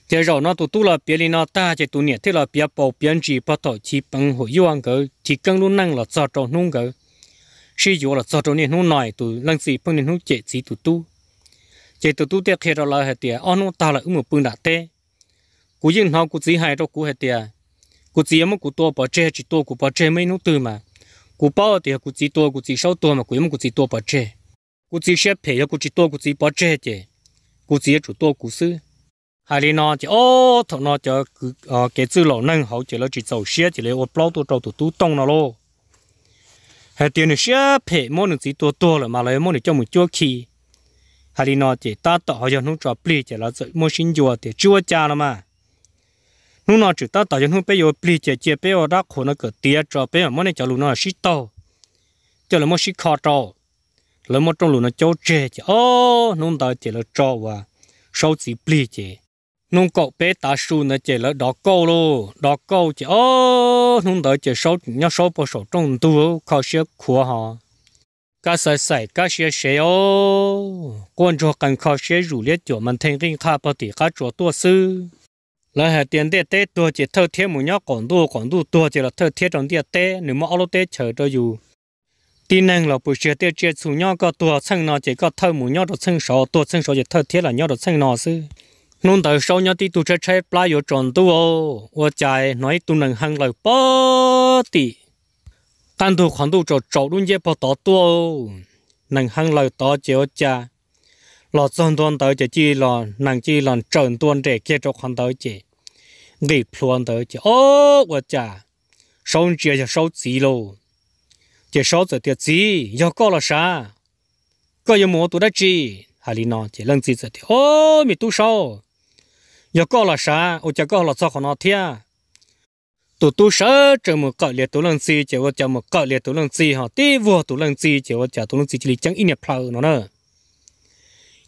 giờ rồi nó tụt tụt là bia li nó ta chỉ tụt nhiệt thế là bia bầu bia chỉ bắt chỉ bằng hội yêu ăn cái chỉ cần luôn là cho cho nung cái sử dụng là cho cho nên nung này tụt năng gì bằng nên nung chế gì tụt tụt chế tụt tụt tiếc khi đó hết tiền ăn nó ta là ứng một bưng đã tê cú yên nó cú chỉ hai đó cú hết tiền cú chỉ mà cú to bỏ che chỉ to cú che mấy nung từ mà cú bao thì cú chỉ to cú chỉ sáu to mà cú mà cú chỉ tua bỏ chê cú chỉ xếp phải cú chỉ to cú chỉ bỏ chê chứ cú chỉ chủ tua cú sư hai đi nó chứ ô thằng nó chứ cứ cái chữ lão nâng hậu chỉ nó chỉ giàu xía chỉ là ô bao tua trâu tụ tú tông nó lo hai tiền này xếp phải mỗi người chỉ to to rồi mà lại mỗi nó cho một chỗ khí, hai đi nó chứ ta tạo họ cho nó cho pli chỉ là mỗi sinh chùa thì chùa cha nó mà nu nó chỉ ta tạo cho nu bây giờ pli chế chế bây giờ đã khổ nó cỡ tiệt cho bây giờ mỗi cho lũ nó xí to cho là nó xí khó to là nó trong lũ nó chỗ chế chế ô nu ta chế là cho và sau chỉ pli chế nu cậu bé ta su nó chế là đào câu lô đào câu chế ô nu ta chế sau nhớ sau bao sau trong tu khó xí khổ ha cá sài sài cá xí xí ô quan cho cần khó xí rủ liệt cho mình thành kinh tha bao tỷ cá cho tua sư là hạt tiền địa tế tua chỉ thâu thiết một nhóc còn đua còn đua tua chỉ là thâu thiết trong địa tế nếu mà alo tế chờ cho dù tin năng là buổi chiều tế chia số nhóc có tua xăng nó chỉ có thâu một nhóc được xăng sáu tua xăng sáu chỉ thâu thiết là nhóc được xăng nó sư nôn tới sau nhóc tí tu chơi chơi play yo tròn tu ô ô chạy nói tu năng hăng lời bơ tì tan tu khoản tu cho trò luôn dễ bỏ tỏ tu ô năng hăng lời tỏ chỉ ô cha lọt son tuôn tới chỉ chi lọt năng chi lọt tròn tuôn để kết cho khoản tới chỉ 你穿的就哦，我家手指就手指喽，这手指的指要搞了啥？搞有么多的指，还里呢？这冷指子的哦，没多少，要搞了啥？我就搞了早好那天。tụ tụ sợ chờ một cọ liệt tụ lần gì chờ vợ chờ một cọ liệt tụ lần gì họ tê vua tụ lần gì chờ vợ chờ tụ lần gì chỉ chẳng ít nhập phao nó nữa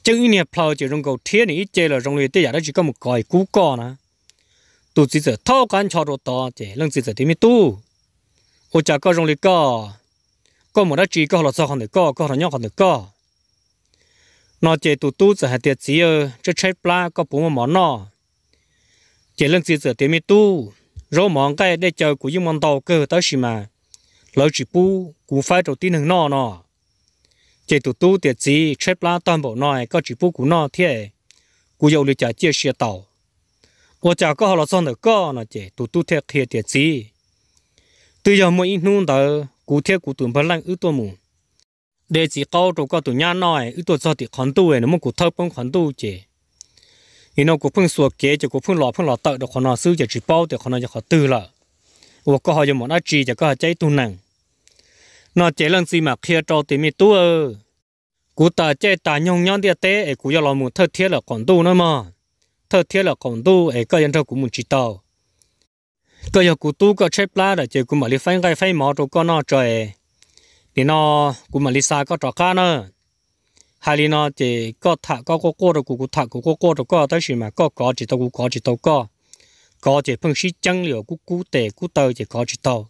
chẳng ít nhập phao chờ trong cầu thiên này chỉ là trong người tê giả đó chỉ có một còi cú cò nữa tu chỉ giờ thâu cán cho đồ to chỉ lưng chỉ giờ thì mới tu ô cha có rong lịch có có một đất chỉ có là sao không được có có thằng nhau không được có nó chỉ tu tu giờ hạt tiệt gì ơ chứ trái pla có bún mà món nó chỉ lưng chỉ giờ thì mới tu rồi món cái để chờ của những món tàu cơ tới xí mà lỡ chỉ bu cũng phải đầu tiên hằng nọ nọ, chỉ tu tu tiệt gì trái pla toàn bộ nọ có chỉ bu của nọ thiệt, cú dầu lịch trả chia sẻ tàu 我家个好了上头个那姐，都都贴贴贴子，对要么一弄到古贴古顿不烂有多么，那只高度高度伢那有多少的宽度诶，那么古偷崩宽度姐，你那古碰锁给就古碰老碰老到的可能手就只包的可能就好多了，我个好就莫那只就个好在都能，那这两只嘛贴着对面多，古大这大娘娘的带，古要老母特贴了宽度那么。thơ thiết là còn tu ấy cơ dân thơ cụm chỉ tàu cơ giờ cụ tu cơ chép lá là chơi cụ mà đi phanh cái phanh mỏ chỗ con nó trời thì nó cụm mà đi xa có trò cá nữa hai lý nó chỉ có thả có có cô rồi cụ cụ thả cụ có cô rồi có tới gì mà có có chỉ tàu cụ có chỉ tàu có có chỉ phong xí chân liệu cụ cụ tệ cụ tàu chỉ có chỉ tàu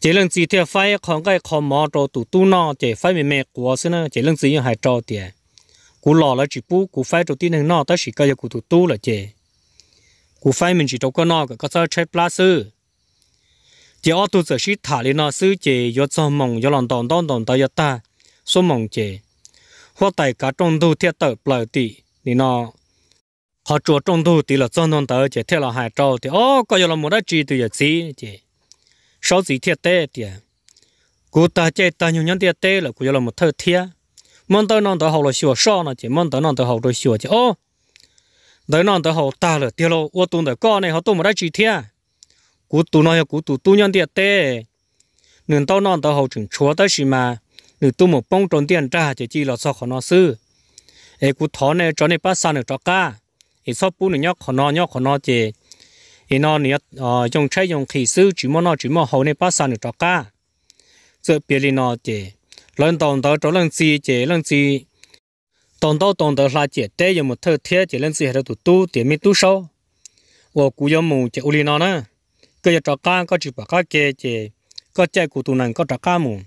chỉ lần gì thì phải còn cái con mỏ chỗ tụ tu nó chỉ phải mềm mềm quá xí nữa chỉ lần gì hay trò tiền cú lò là chỉ bu cú phải đầu tiên hàng nọ tới chỉ cái cú thủ tu là chè cú phải mình chỉ đầu cái nọ cái sao chơi plaster chỉ ở tu giờ chỉ thả lên nọ sư chè yo cho mong yo lòng đòn đòn đòn tới yo ta số mong chè hoặc tại cả trung thu thiết tự bảy tỷ thì nó họ chùa trong tu thì là cho non tới chè thiết là hai trâu thì ô có yo là một đất chi từ giờ gì chè sáu gì thiết tế thì cú ta chơi ta nhiều nhân thiết tế là cú yo là một thơ thiết mong tới non tới hậu là sửa sao nó chỉ mong tới non tới hậu rồi sửa chứ ô tới non tới hậu ta là tiêu lo ô tụi tới con này họ tụi một đã chỉ thiên cú tụi nó cú tụi tụi nhân tiệt tê nên tao non tới hậu chừng chúa tới gì mà nên tụi một bông trốn tiền ra chỉ chỉ là sao khó nó sư Ai cú thọ này cho này bắt sang được cho cá ấy sao bún này nhóc khó nó nhóc khó nó chỉ ấy nó này ờ dùng trái dùng khí sư chỉ mà nó chỉ mà hậu này bắt sang được cho cá giờ biệt đi nó chỉ lần đầu đó cho lần gì chế lần gì đầu tàu đầu đó là chế đây giờ một thơ thiết chế lần gì hết tụt tu tiền mi tu sâu và cú giống mù chế uli nó nè cái giờ trắc cá có chịu bạc cái, kê chế có chạy cú tu năng có trắc cá mù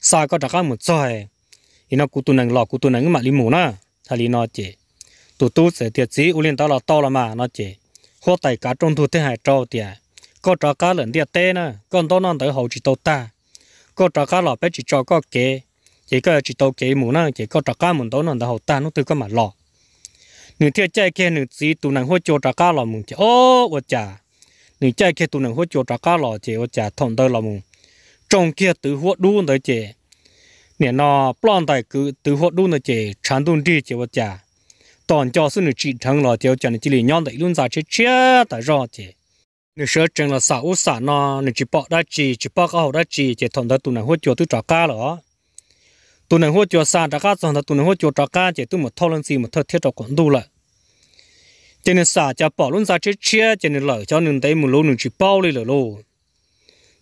sa có trắc cá mù rồi nó cú tu năng lọ cú tu năng mà li mù nè thà li nó chế tụt tu sẽ thiệt gì uli đó là to là mà nó chế hoa tài cá trung thu thế hải trâu tiền có trắc cá lần tiệt tê nè còn tao non tới hậu chỉ tao ta có trả cá lò bé chỉ cho có kế chỉ có chỉ tàu kế mù nè, chỉ có trả cá mù đó nè, đã hậu ta nó tự có mà lọ. nửa thiệt chạy kia nửa gì tụ nè hỗ trợ trả cá lò mù chỉ ô ô chả nửa chạy kia tụ nè hỗ trợ trả cá lò chỉ ô chả thòng tơ lò mù trong kia tự hỗ đun tới chỉ nè nó plon tại cứ tự hỗ đun tới chỉ chán đun đi chỉ ô chả toàn cho sự người chỉ thằng lò chỉ ô chả nửa chỉ lì nhon tại luôn giá chết chết tại rõ chỉ nếu sợ chẳng là xả u xả nó nếu chỉ bỏ đã chỉ chỉ bỏ cái hậu đã chỉ chỉ thằng đó tụi này hốt chùa tụi trọ cá rồi tụi này hốt chùa xa đã cá thằng đó tụi này hốt chùa trọ cá chỉ tụi một thâu lên gì một thâu thiết trọ còn đủ lại cho nên xả cho bỏ luôn ra chết chia cho nên lợi cho nên đấy một lô nên chỉ bỏ đi rồi lô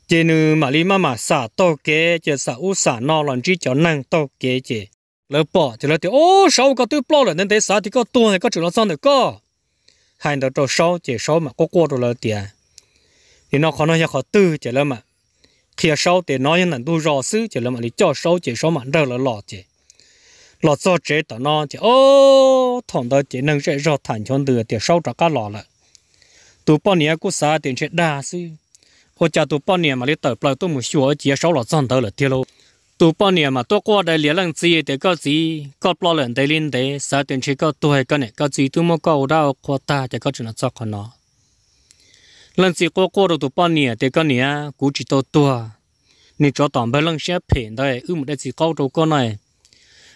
cho nên mà lý mà mà xả to kế chỉ xả út xả nó làm chỉ cho năng to kế chỉ lỡ bỏ thì lỡ thì ô sáu có tụi bao rồi nên đấy xả thì có tuôn hay có chữ nó xong được có hai đầu trâu sáu chỉ sáu mà có qua rồi lỡ tiền thì nó khó nói khó tư chỉ là mà khi sau thì nó nhân tu rõ sư chỉ là mà đi cho sau chỉ sau mà đâu là lọ chỉ lọ cho chế tao nó chỉ ô thằng đó chỉ năng sẽ rõ thành chọn từ thì sau cho cá lọ là tu bao nhiêu cũng xa tiền sẽ đa sư hoặc cha tu bao nhiêu mà đi tới bao tu một số chỉ sau lọ chọn tới là tiêu luôn tu bao nhiêu mà tôi qua đây liền lần gì để có gì có bao lần để liên để sao tiền chỉ có tôi cái này cái gì tôi mua có đâu qua ta chỉ có chuyện là cho con nó lần gì cô cô được tụ bao nhiêu thì cái nhá cũng chỉ to tua nếu cho tạm bỡ lần sẽ phèn đây ư một cái chỉ cao đầu con này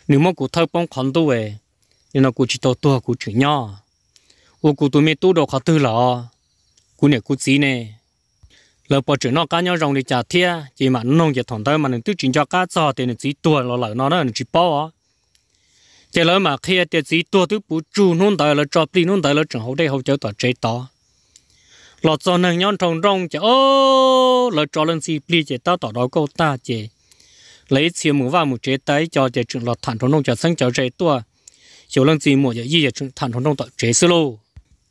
nếu mà cụ thâu bông khẩn tu về nên là cụ chỉ to tua cụ chỉ nhỏ ô cụ tụi Mi tu đồ khó tư là cụ này cụ gì nè lỡ bỏ chuyện nó cá nhau rồng để trả thia chỉ mà nông chỉ thằng tới mà nên tự chính cho cá cho thì nên chỉ tua là lỡ nó nó chỉ bao á chỉ lỡ mà khi thì chỉ tua tự bù chu Nông tới là cho pli Nông tới là trường hậu đây hậu cháu tọa chế to lọt cho nàng nhon thòng rong chả ô lọ cho lên xì pli chả tao tỏ đó câu ta chả lấy chiều mũ vào mũ chế tay cho chả trường lọ thản thòng rong chả sang chả chế tua chiều lên xì mũ chả y chả thản thòng rong tỏ chế xí lô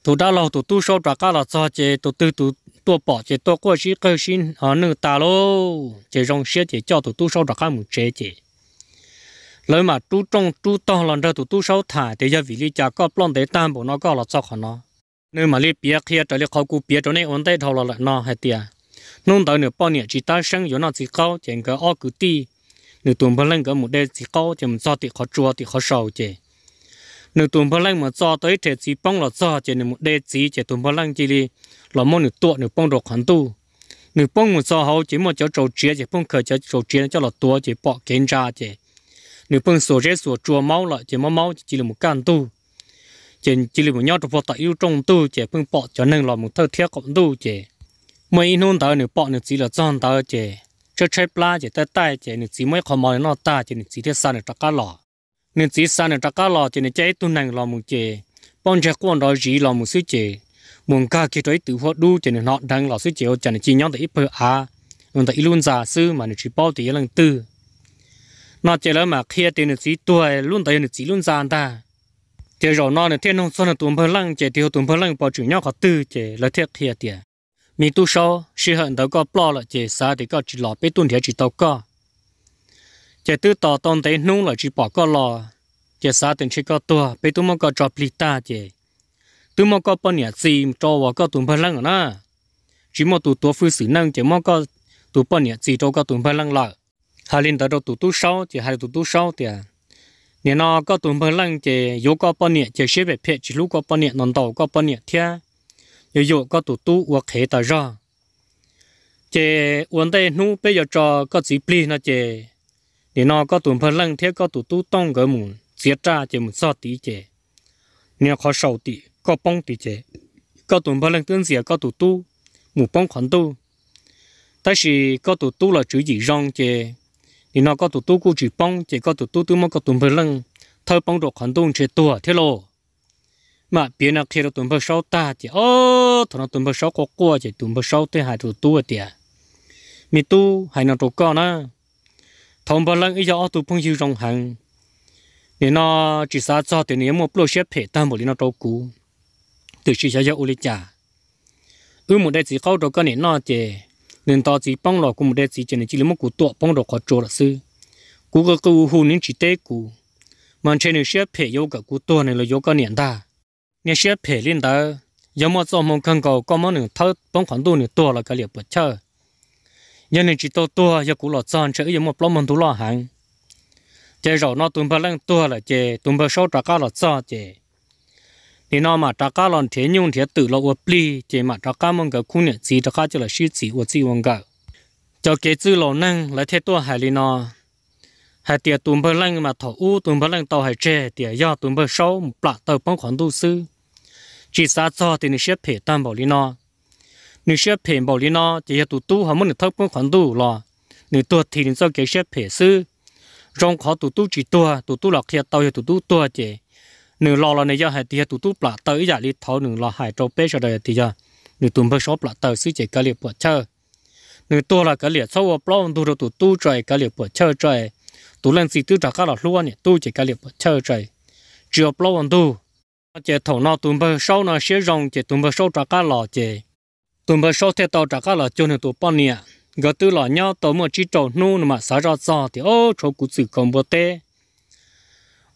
tụ đã lọ tụ tu sâu trả cá lọ cho chả tụ tư tụ tua bỏ chả tua qua xí cơ xí họ nữ ta lô chả rong xí chả cho tụ tu sâu trả cá mũ chế chả lời mà tu trong tu to lần ra tụ tu sâu thả để cho vị lý cha có plon để tam bộ nó có lọ cho họ nó nếu mà lấy bia kia trở lại khâu cú bia chỗ nên ổn tay thâu là nó hết tiệt nông tàu nửa bao nhiêu chỉ ta sang yếu nó chỉ cao chẳng có ao cứ ti nửa tuần bao lần có một đề chỉ cao chẳng do thì khó chua thì khó sầu chứ nửa tuần bao lần mà do tới thể chỉ bông là do chỉ nửa một đề chỉ chỉ tuần bao lần chỉ đi là mỗi nửa tuần nửa bông được hẳn tu nửa bông một do hậu chỉ một cháu trầu chia chỉ bông khởi cháu trầu chia cho là tua chỉ bỏ kiến ra chứ nửa bông sổ rễ sổ chua máu lại chỉ máu máu chỉ là một can tu chỉ chỉ là một nhóm trong bộ tại yêu trung tu chỉ phương bọ cho nên là một thơ thiết cộng tu chỉ mấy nôn tới nửa bọ nửa chỉ là chọn tới chỉ chơi chơi pla chỉ tới tay chỉ nửa chỉ mấy khó mò nó ta chỉ nửa chỉ thiết san nửa trắc lọ lò nửa chỉ san nửa trắc lọ chỉ nửa chơi tu nành là một chỉ bọn trẻ quan đó chỉ là một suy chỉ muốn cả khi tới tự phát đu chỉ nửa nọ đang là suy chỉ ở chỉ chỉ nhau tới ít bờ à người ta luôn giả sư mà nửa chỉ bao thì lần tư nó chỉ là mà khi tới nửa chỉ tuổi luôn tới nửa chỉ luôn già ta thế rồi nó là thiên nông xuân là tụm phơi lăng chế tiêu tụm phơi lăng bỏ chủ nhau họ tư chế là thiết thiệt tiền mi tu sau sư hận đâu có bỏ là chế xa thì có chỉ lọ bê tuôn thiệt chỉ tao có chế tư tỏ tôn tế nung là chỉ bỏ có lọ chế xa tiền chỉ có tua bê tuôn mà có cho ta chế tu mà có bao nhiêu gì cho và có tụm phơi lăng nữa chỉ mà tụ tua phu sử năng chế mà có tụ bao nhiêu gì cho có tụm phơi lăng là hai linh tao tụ tu sau chế hai tụ tu sau tiền nên nó có tụm bờ lăng chế yếu có bao nhiêu chế xếp về phía chỉ lúc có bao nhiêu nón đầu có bao nhiêu thia yếu yếu có tụ tu hoặc khế tờ ra chế uốn tay nu bây giờ cho có chỉ pli nó chế nên nó có tụm bờ lăng thế có tụ tu tông cái mùn giết ra chế mùn sao tí chế nên khó sầu tí có bông tí chế có tụm bờ lăng tương giết có tụ tu mù bông khoản chế thì nó có tụ tu cụ chỉ bông chỉ có tụ tu tu mà có tụ bơ lăng thơ bông đồ khoản tung chế tua thế mà biến là khi đó tụ bơ sáu ta chỉ ô thằng nó bơ sáu có qua chỉ tụ bơ sáu thế hai tụ tu tiệt mi tu hai nó tụ con á thằng bơ lăng ý cho tụ bông chịu rong hàng thì nó chỉ sa cho thì nếu một lô xếp thể tam bộ thì nó tụ cú từ chỉ cho cho uli chỉ nên ta chỉ bông lọ cũng một đợt chỉ cho nên chỉ là một cú tọa bông lọ khó trộn là sư cú cái cú hù nên chỉ tê cú mà trên này xếp phe yoga cú tọa nên là yoga niệm ta niệm xếp phe liên ta giờ mà cho mong cần cầu có món này thơ bông khoản đồ nên tọa là cái liệp bất chợ. giờ nên chỉ tao tọa giờ cú lọ chọn chơi giờ mà lọ mình đồ lọ hàng chơi rồi nó tụm bơ lăng tọa là chơi tụm bơ sâu trả cá là chọn chơi 你那嘛，大家两天用天得了我不理，这嘛大家们个姑娘，自大家就来收钱，我自问个，就给子老人来太多海里呢，还点东北人嘛头乌，东北人到海这点要东北烧，不到帮款都是，这啥子的那些陪担保里呢，那些陪保里呢，这些都都还没你掏帮款都了，你多提你做给些陪是，让考都都几多，都都老些到些都都多些。nửa lò là này giờ hai tia tụ tụ bả tới giờ đi tháo nửa lò hai trâu bê cho đời thì giờ nửa tụm bơ số bả tới suy chỉ cái liệt bữa chơi nửa tua là cái liệt sau bả lòng tụ rồi tụt tụ trời cái liệt bữa chơi trời tụ lên xí tụ trả cái lọ luôn nhỉ tụt chỉ cái liệt bữa chơi trời chỉ bả lòng tụ chỉ thầu nó tụm bơ số nó xé rong chỉ tụm bơ số trả cái lọ chỉ tụm bơ số theo tàu trả cái lọ cho nửa tụ bao nhiêu cái tư là nhau tàu mà chỉ trâu nu mà sao ra xa thì ô chỗ cụ sự không bớt tê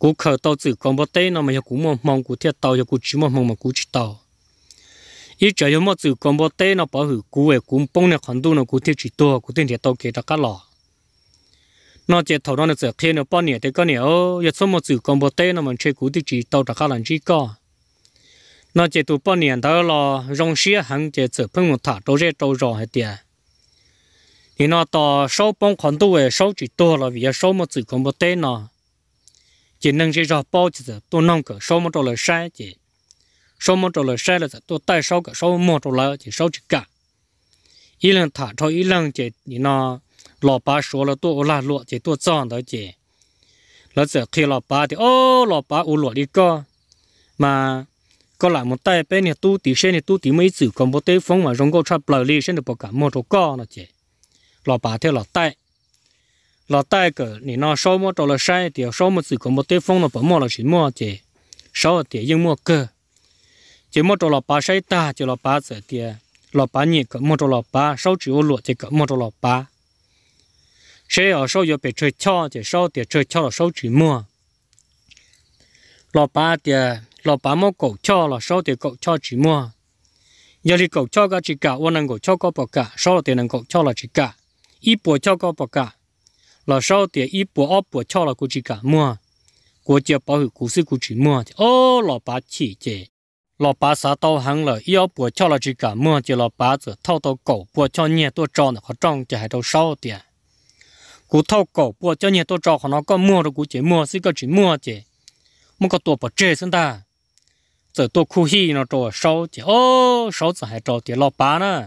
cú khởi tàu chỉ còn bớt tê nó mà giờ cú mong mong cú thiệt tàu giờ cú chỉ mong mong mà cú chỉ tàu ít trời giờ mà chỉ còn bớt tê nó bảo hử cú về cú bông này khẩn tu nó cú thiệt chỉ tua cú thiệt thiệt tàu kia đã cắt lò nó chỉ thầu đó nó sẽ khi nó bao nhiêu thì có nhiều giờ số mà chỉ còn bớt tê nó mà chơi cú thiệt chỉ tàu đã cắt làm chỉ có nó chỉ tụ bao nhiêu đó là rong xía hàng chỉ chỉ phân một thả đâu ra đâu rõ hết tiền thì nó tàu sáu bông khẩn tu về e sáu chỉ tua là vì sáu mà chỉ còn bớt tê nó 就能事上，包机子多弄个，少么着了山去，少么着了山了子，多带少个，少莫着了就少去干。一辆大车，一辆车，你那老爸说了多拉落就多脏的去。老子看老爸的，哦，老爸有罗的个，嘛，哥那么带，半年多点，少年多点没走，搞不对风往，容哥吃不了力，甚都不敢，摸着个了姐，老爸跳老带。là tay cỡ nè nó sau mua trò là sai thì sau một sự có một tiêu phong là bỏ mua là chỉ mua chỉ sau thì nhưng mua cơ chỉ mua trò là ba sai ta chỉ là ba sợ thì là ba nhị cỡ mua trò là ba sau chỉ ô lụa chỉ cỡ mua trò là ba sẽ ở sau giờ bị chơi cho thì sau thì chơi cho là sau chỉ mua là ba thì là ba mua cổ cho là sau thì cổ cho chỉ mua giờ thì cổ cho cả chỉ cả ô năng cổ cho có bỏ cả sau thì năng cổ cho là chỉ cả ít bỏ cho có bỏ cả là sau thì ít bữa ấp bữa cho là cô chỉ cả mua cô chỉ bảo hữu cô sư cô chỉ mua ô là bà chỉ chế là bà sao tao hẳn là ít ấp bữa cho là chỉ cả mua chỉ là bà giờ thâu tao cổ bữa cho nhẹ đồ cho nó khó trong chỉ hay đâu sau thì cô thâu cổ bữa cho nhẹ tôi cho nó có mua rồi cô chỉ mua sư cô chỉ mua chế mua có tổ bỏ chế xong ta giờ tôi khu nó trò sau thì ô sau giờ hay trò thì là bà nữa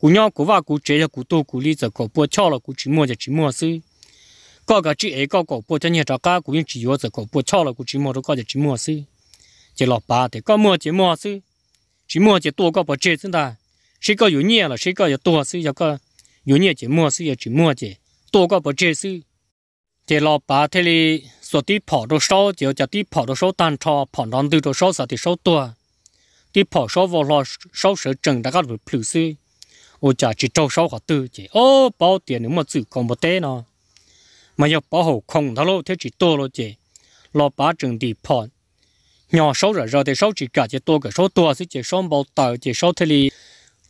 cú nhau cú vào cú chơi là cú tô cú li giờ cổ bùa cho là cú chỉ mua giờ chỉ mua sư có cả chỉ ấy có cổ bùa cho nhà trọ cá cú yên chỉ vô giờ cổ bùa cho là cú chỉ mua đó có giờ chỉ mua sư chỉ lọt ba thì có mua chỉ mua sư chỉ mua chỉ tua có bùa chế chúng ta sĩ có yếu nhẹ là sĩ có yếu tua sư giờ có yếu nhẹ chỉ mua sư giờ chỉ mua chỉ tua có bùa chơi sư chỉ lọt ba thế li số tí bỏ đồ số chỉ cho tí bỏ đồ số tan trò phỏ đón từ đồ số giờ thì số tua tí bỏ số vào lọ số số chừng đã có được plus sư ô chả chỉ trâu sáu họ tư chỉ ô bảo tiền nếu mà chữ còn một té nó mà giờ bảo hộ không thà lô thế chỉ to lô chỉ lo bá trường đi phan, nhỏ sáu rồi rồi thì sáu chỉ cả chỉ to cái sáu to sẽ chỉ sáu bao tờ chỉ sáu thế li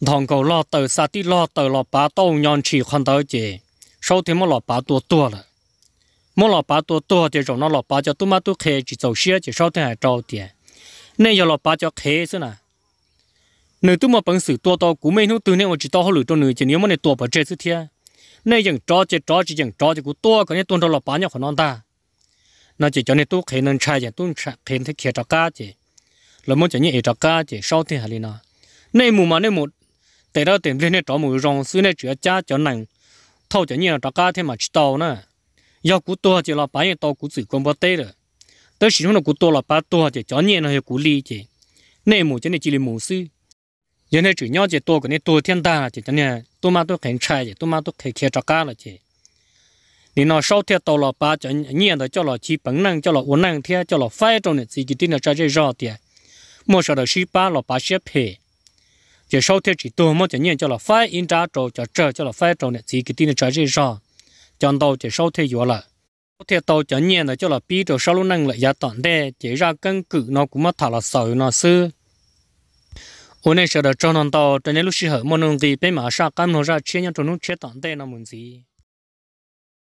thằng cầu lo tờ sa tí lo tờ lo bá tàu nhon chỉ khăn tờ chỉ sáu thì mà lo bá tua tua rồi mà lo bá tua tua thì rồi nó lo bá cho tụi mà tụi khai chỉ tàu xe chỉ sáu thế hai trâu tiền nên giờ lo bá cho khé thế nào nếu tôi mà bằng sự tua to cú mình không từ nay mà chỉ to hơn lửa cho nửa chỉ nếu mà này tua bởi chết thiệt, này chẳng cho chỉ cho chỉ chẳng cho chỉ cú tua cái này tuôn ra là bán nhau khỏi non ta nó chỉ cho nên tôi khi nên trai chẳng tôi khi thấy kia cho cá chỉ lỡ muốn chẳng như cho cá chỉ sau thì hả liền nó này mù mà này một tại đó tiền lên này cho mù rong xứ này chữa cha cho nặng thâu chẳng như là cho cá thêm mà chỉ tàu nữa do cú tua chỉ là bán nhau tàu của sự quân bơ tê rồi tới chỉ nó cú tua là bán tua chỉ cho nhiên nó hiệu cú li chỉ này mù cho nên chỉ là mù xứ 原来主要就多个你多天大了，就真的多嘛都很差的，多嘛都开开着干了去。你那少天到了把就念的叫了基本能叫了我能天叫了反正的自己定的在这绕的，莫说的十八了八十配，就少天只多么就念叫了反应扎着叫这叫了反正的自己定的在这绕，讲到就少天有了。thì tàu cho nhiên là cho là pi đồ sau lúc năng là giá tận đây chỉ ra căn cứ nó cũng mất thả là sầu nó xưa hôm nay sợ đó cho nó to cho nên lúc xí hở môn nông gì mà sao cam nó ra chia nhau cho nó chia tận tệ nó muốn gì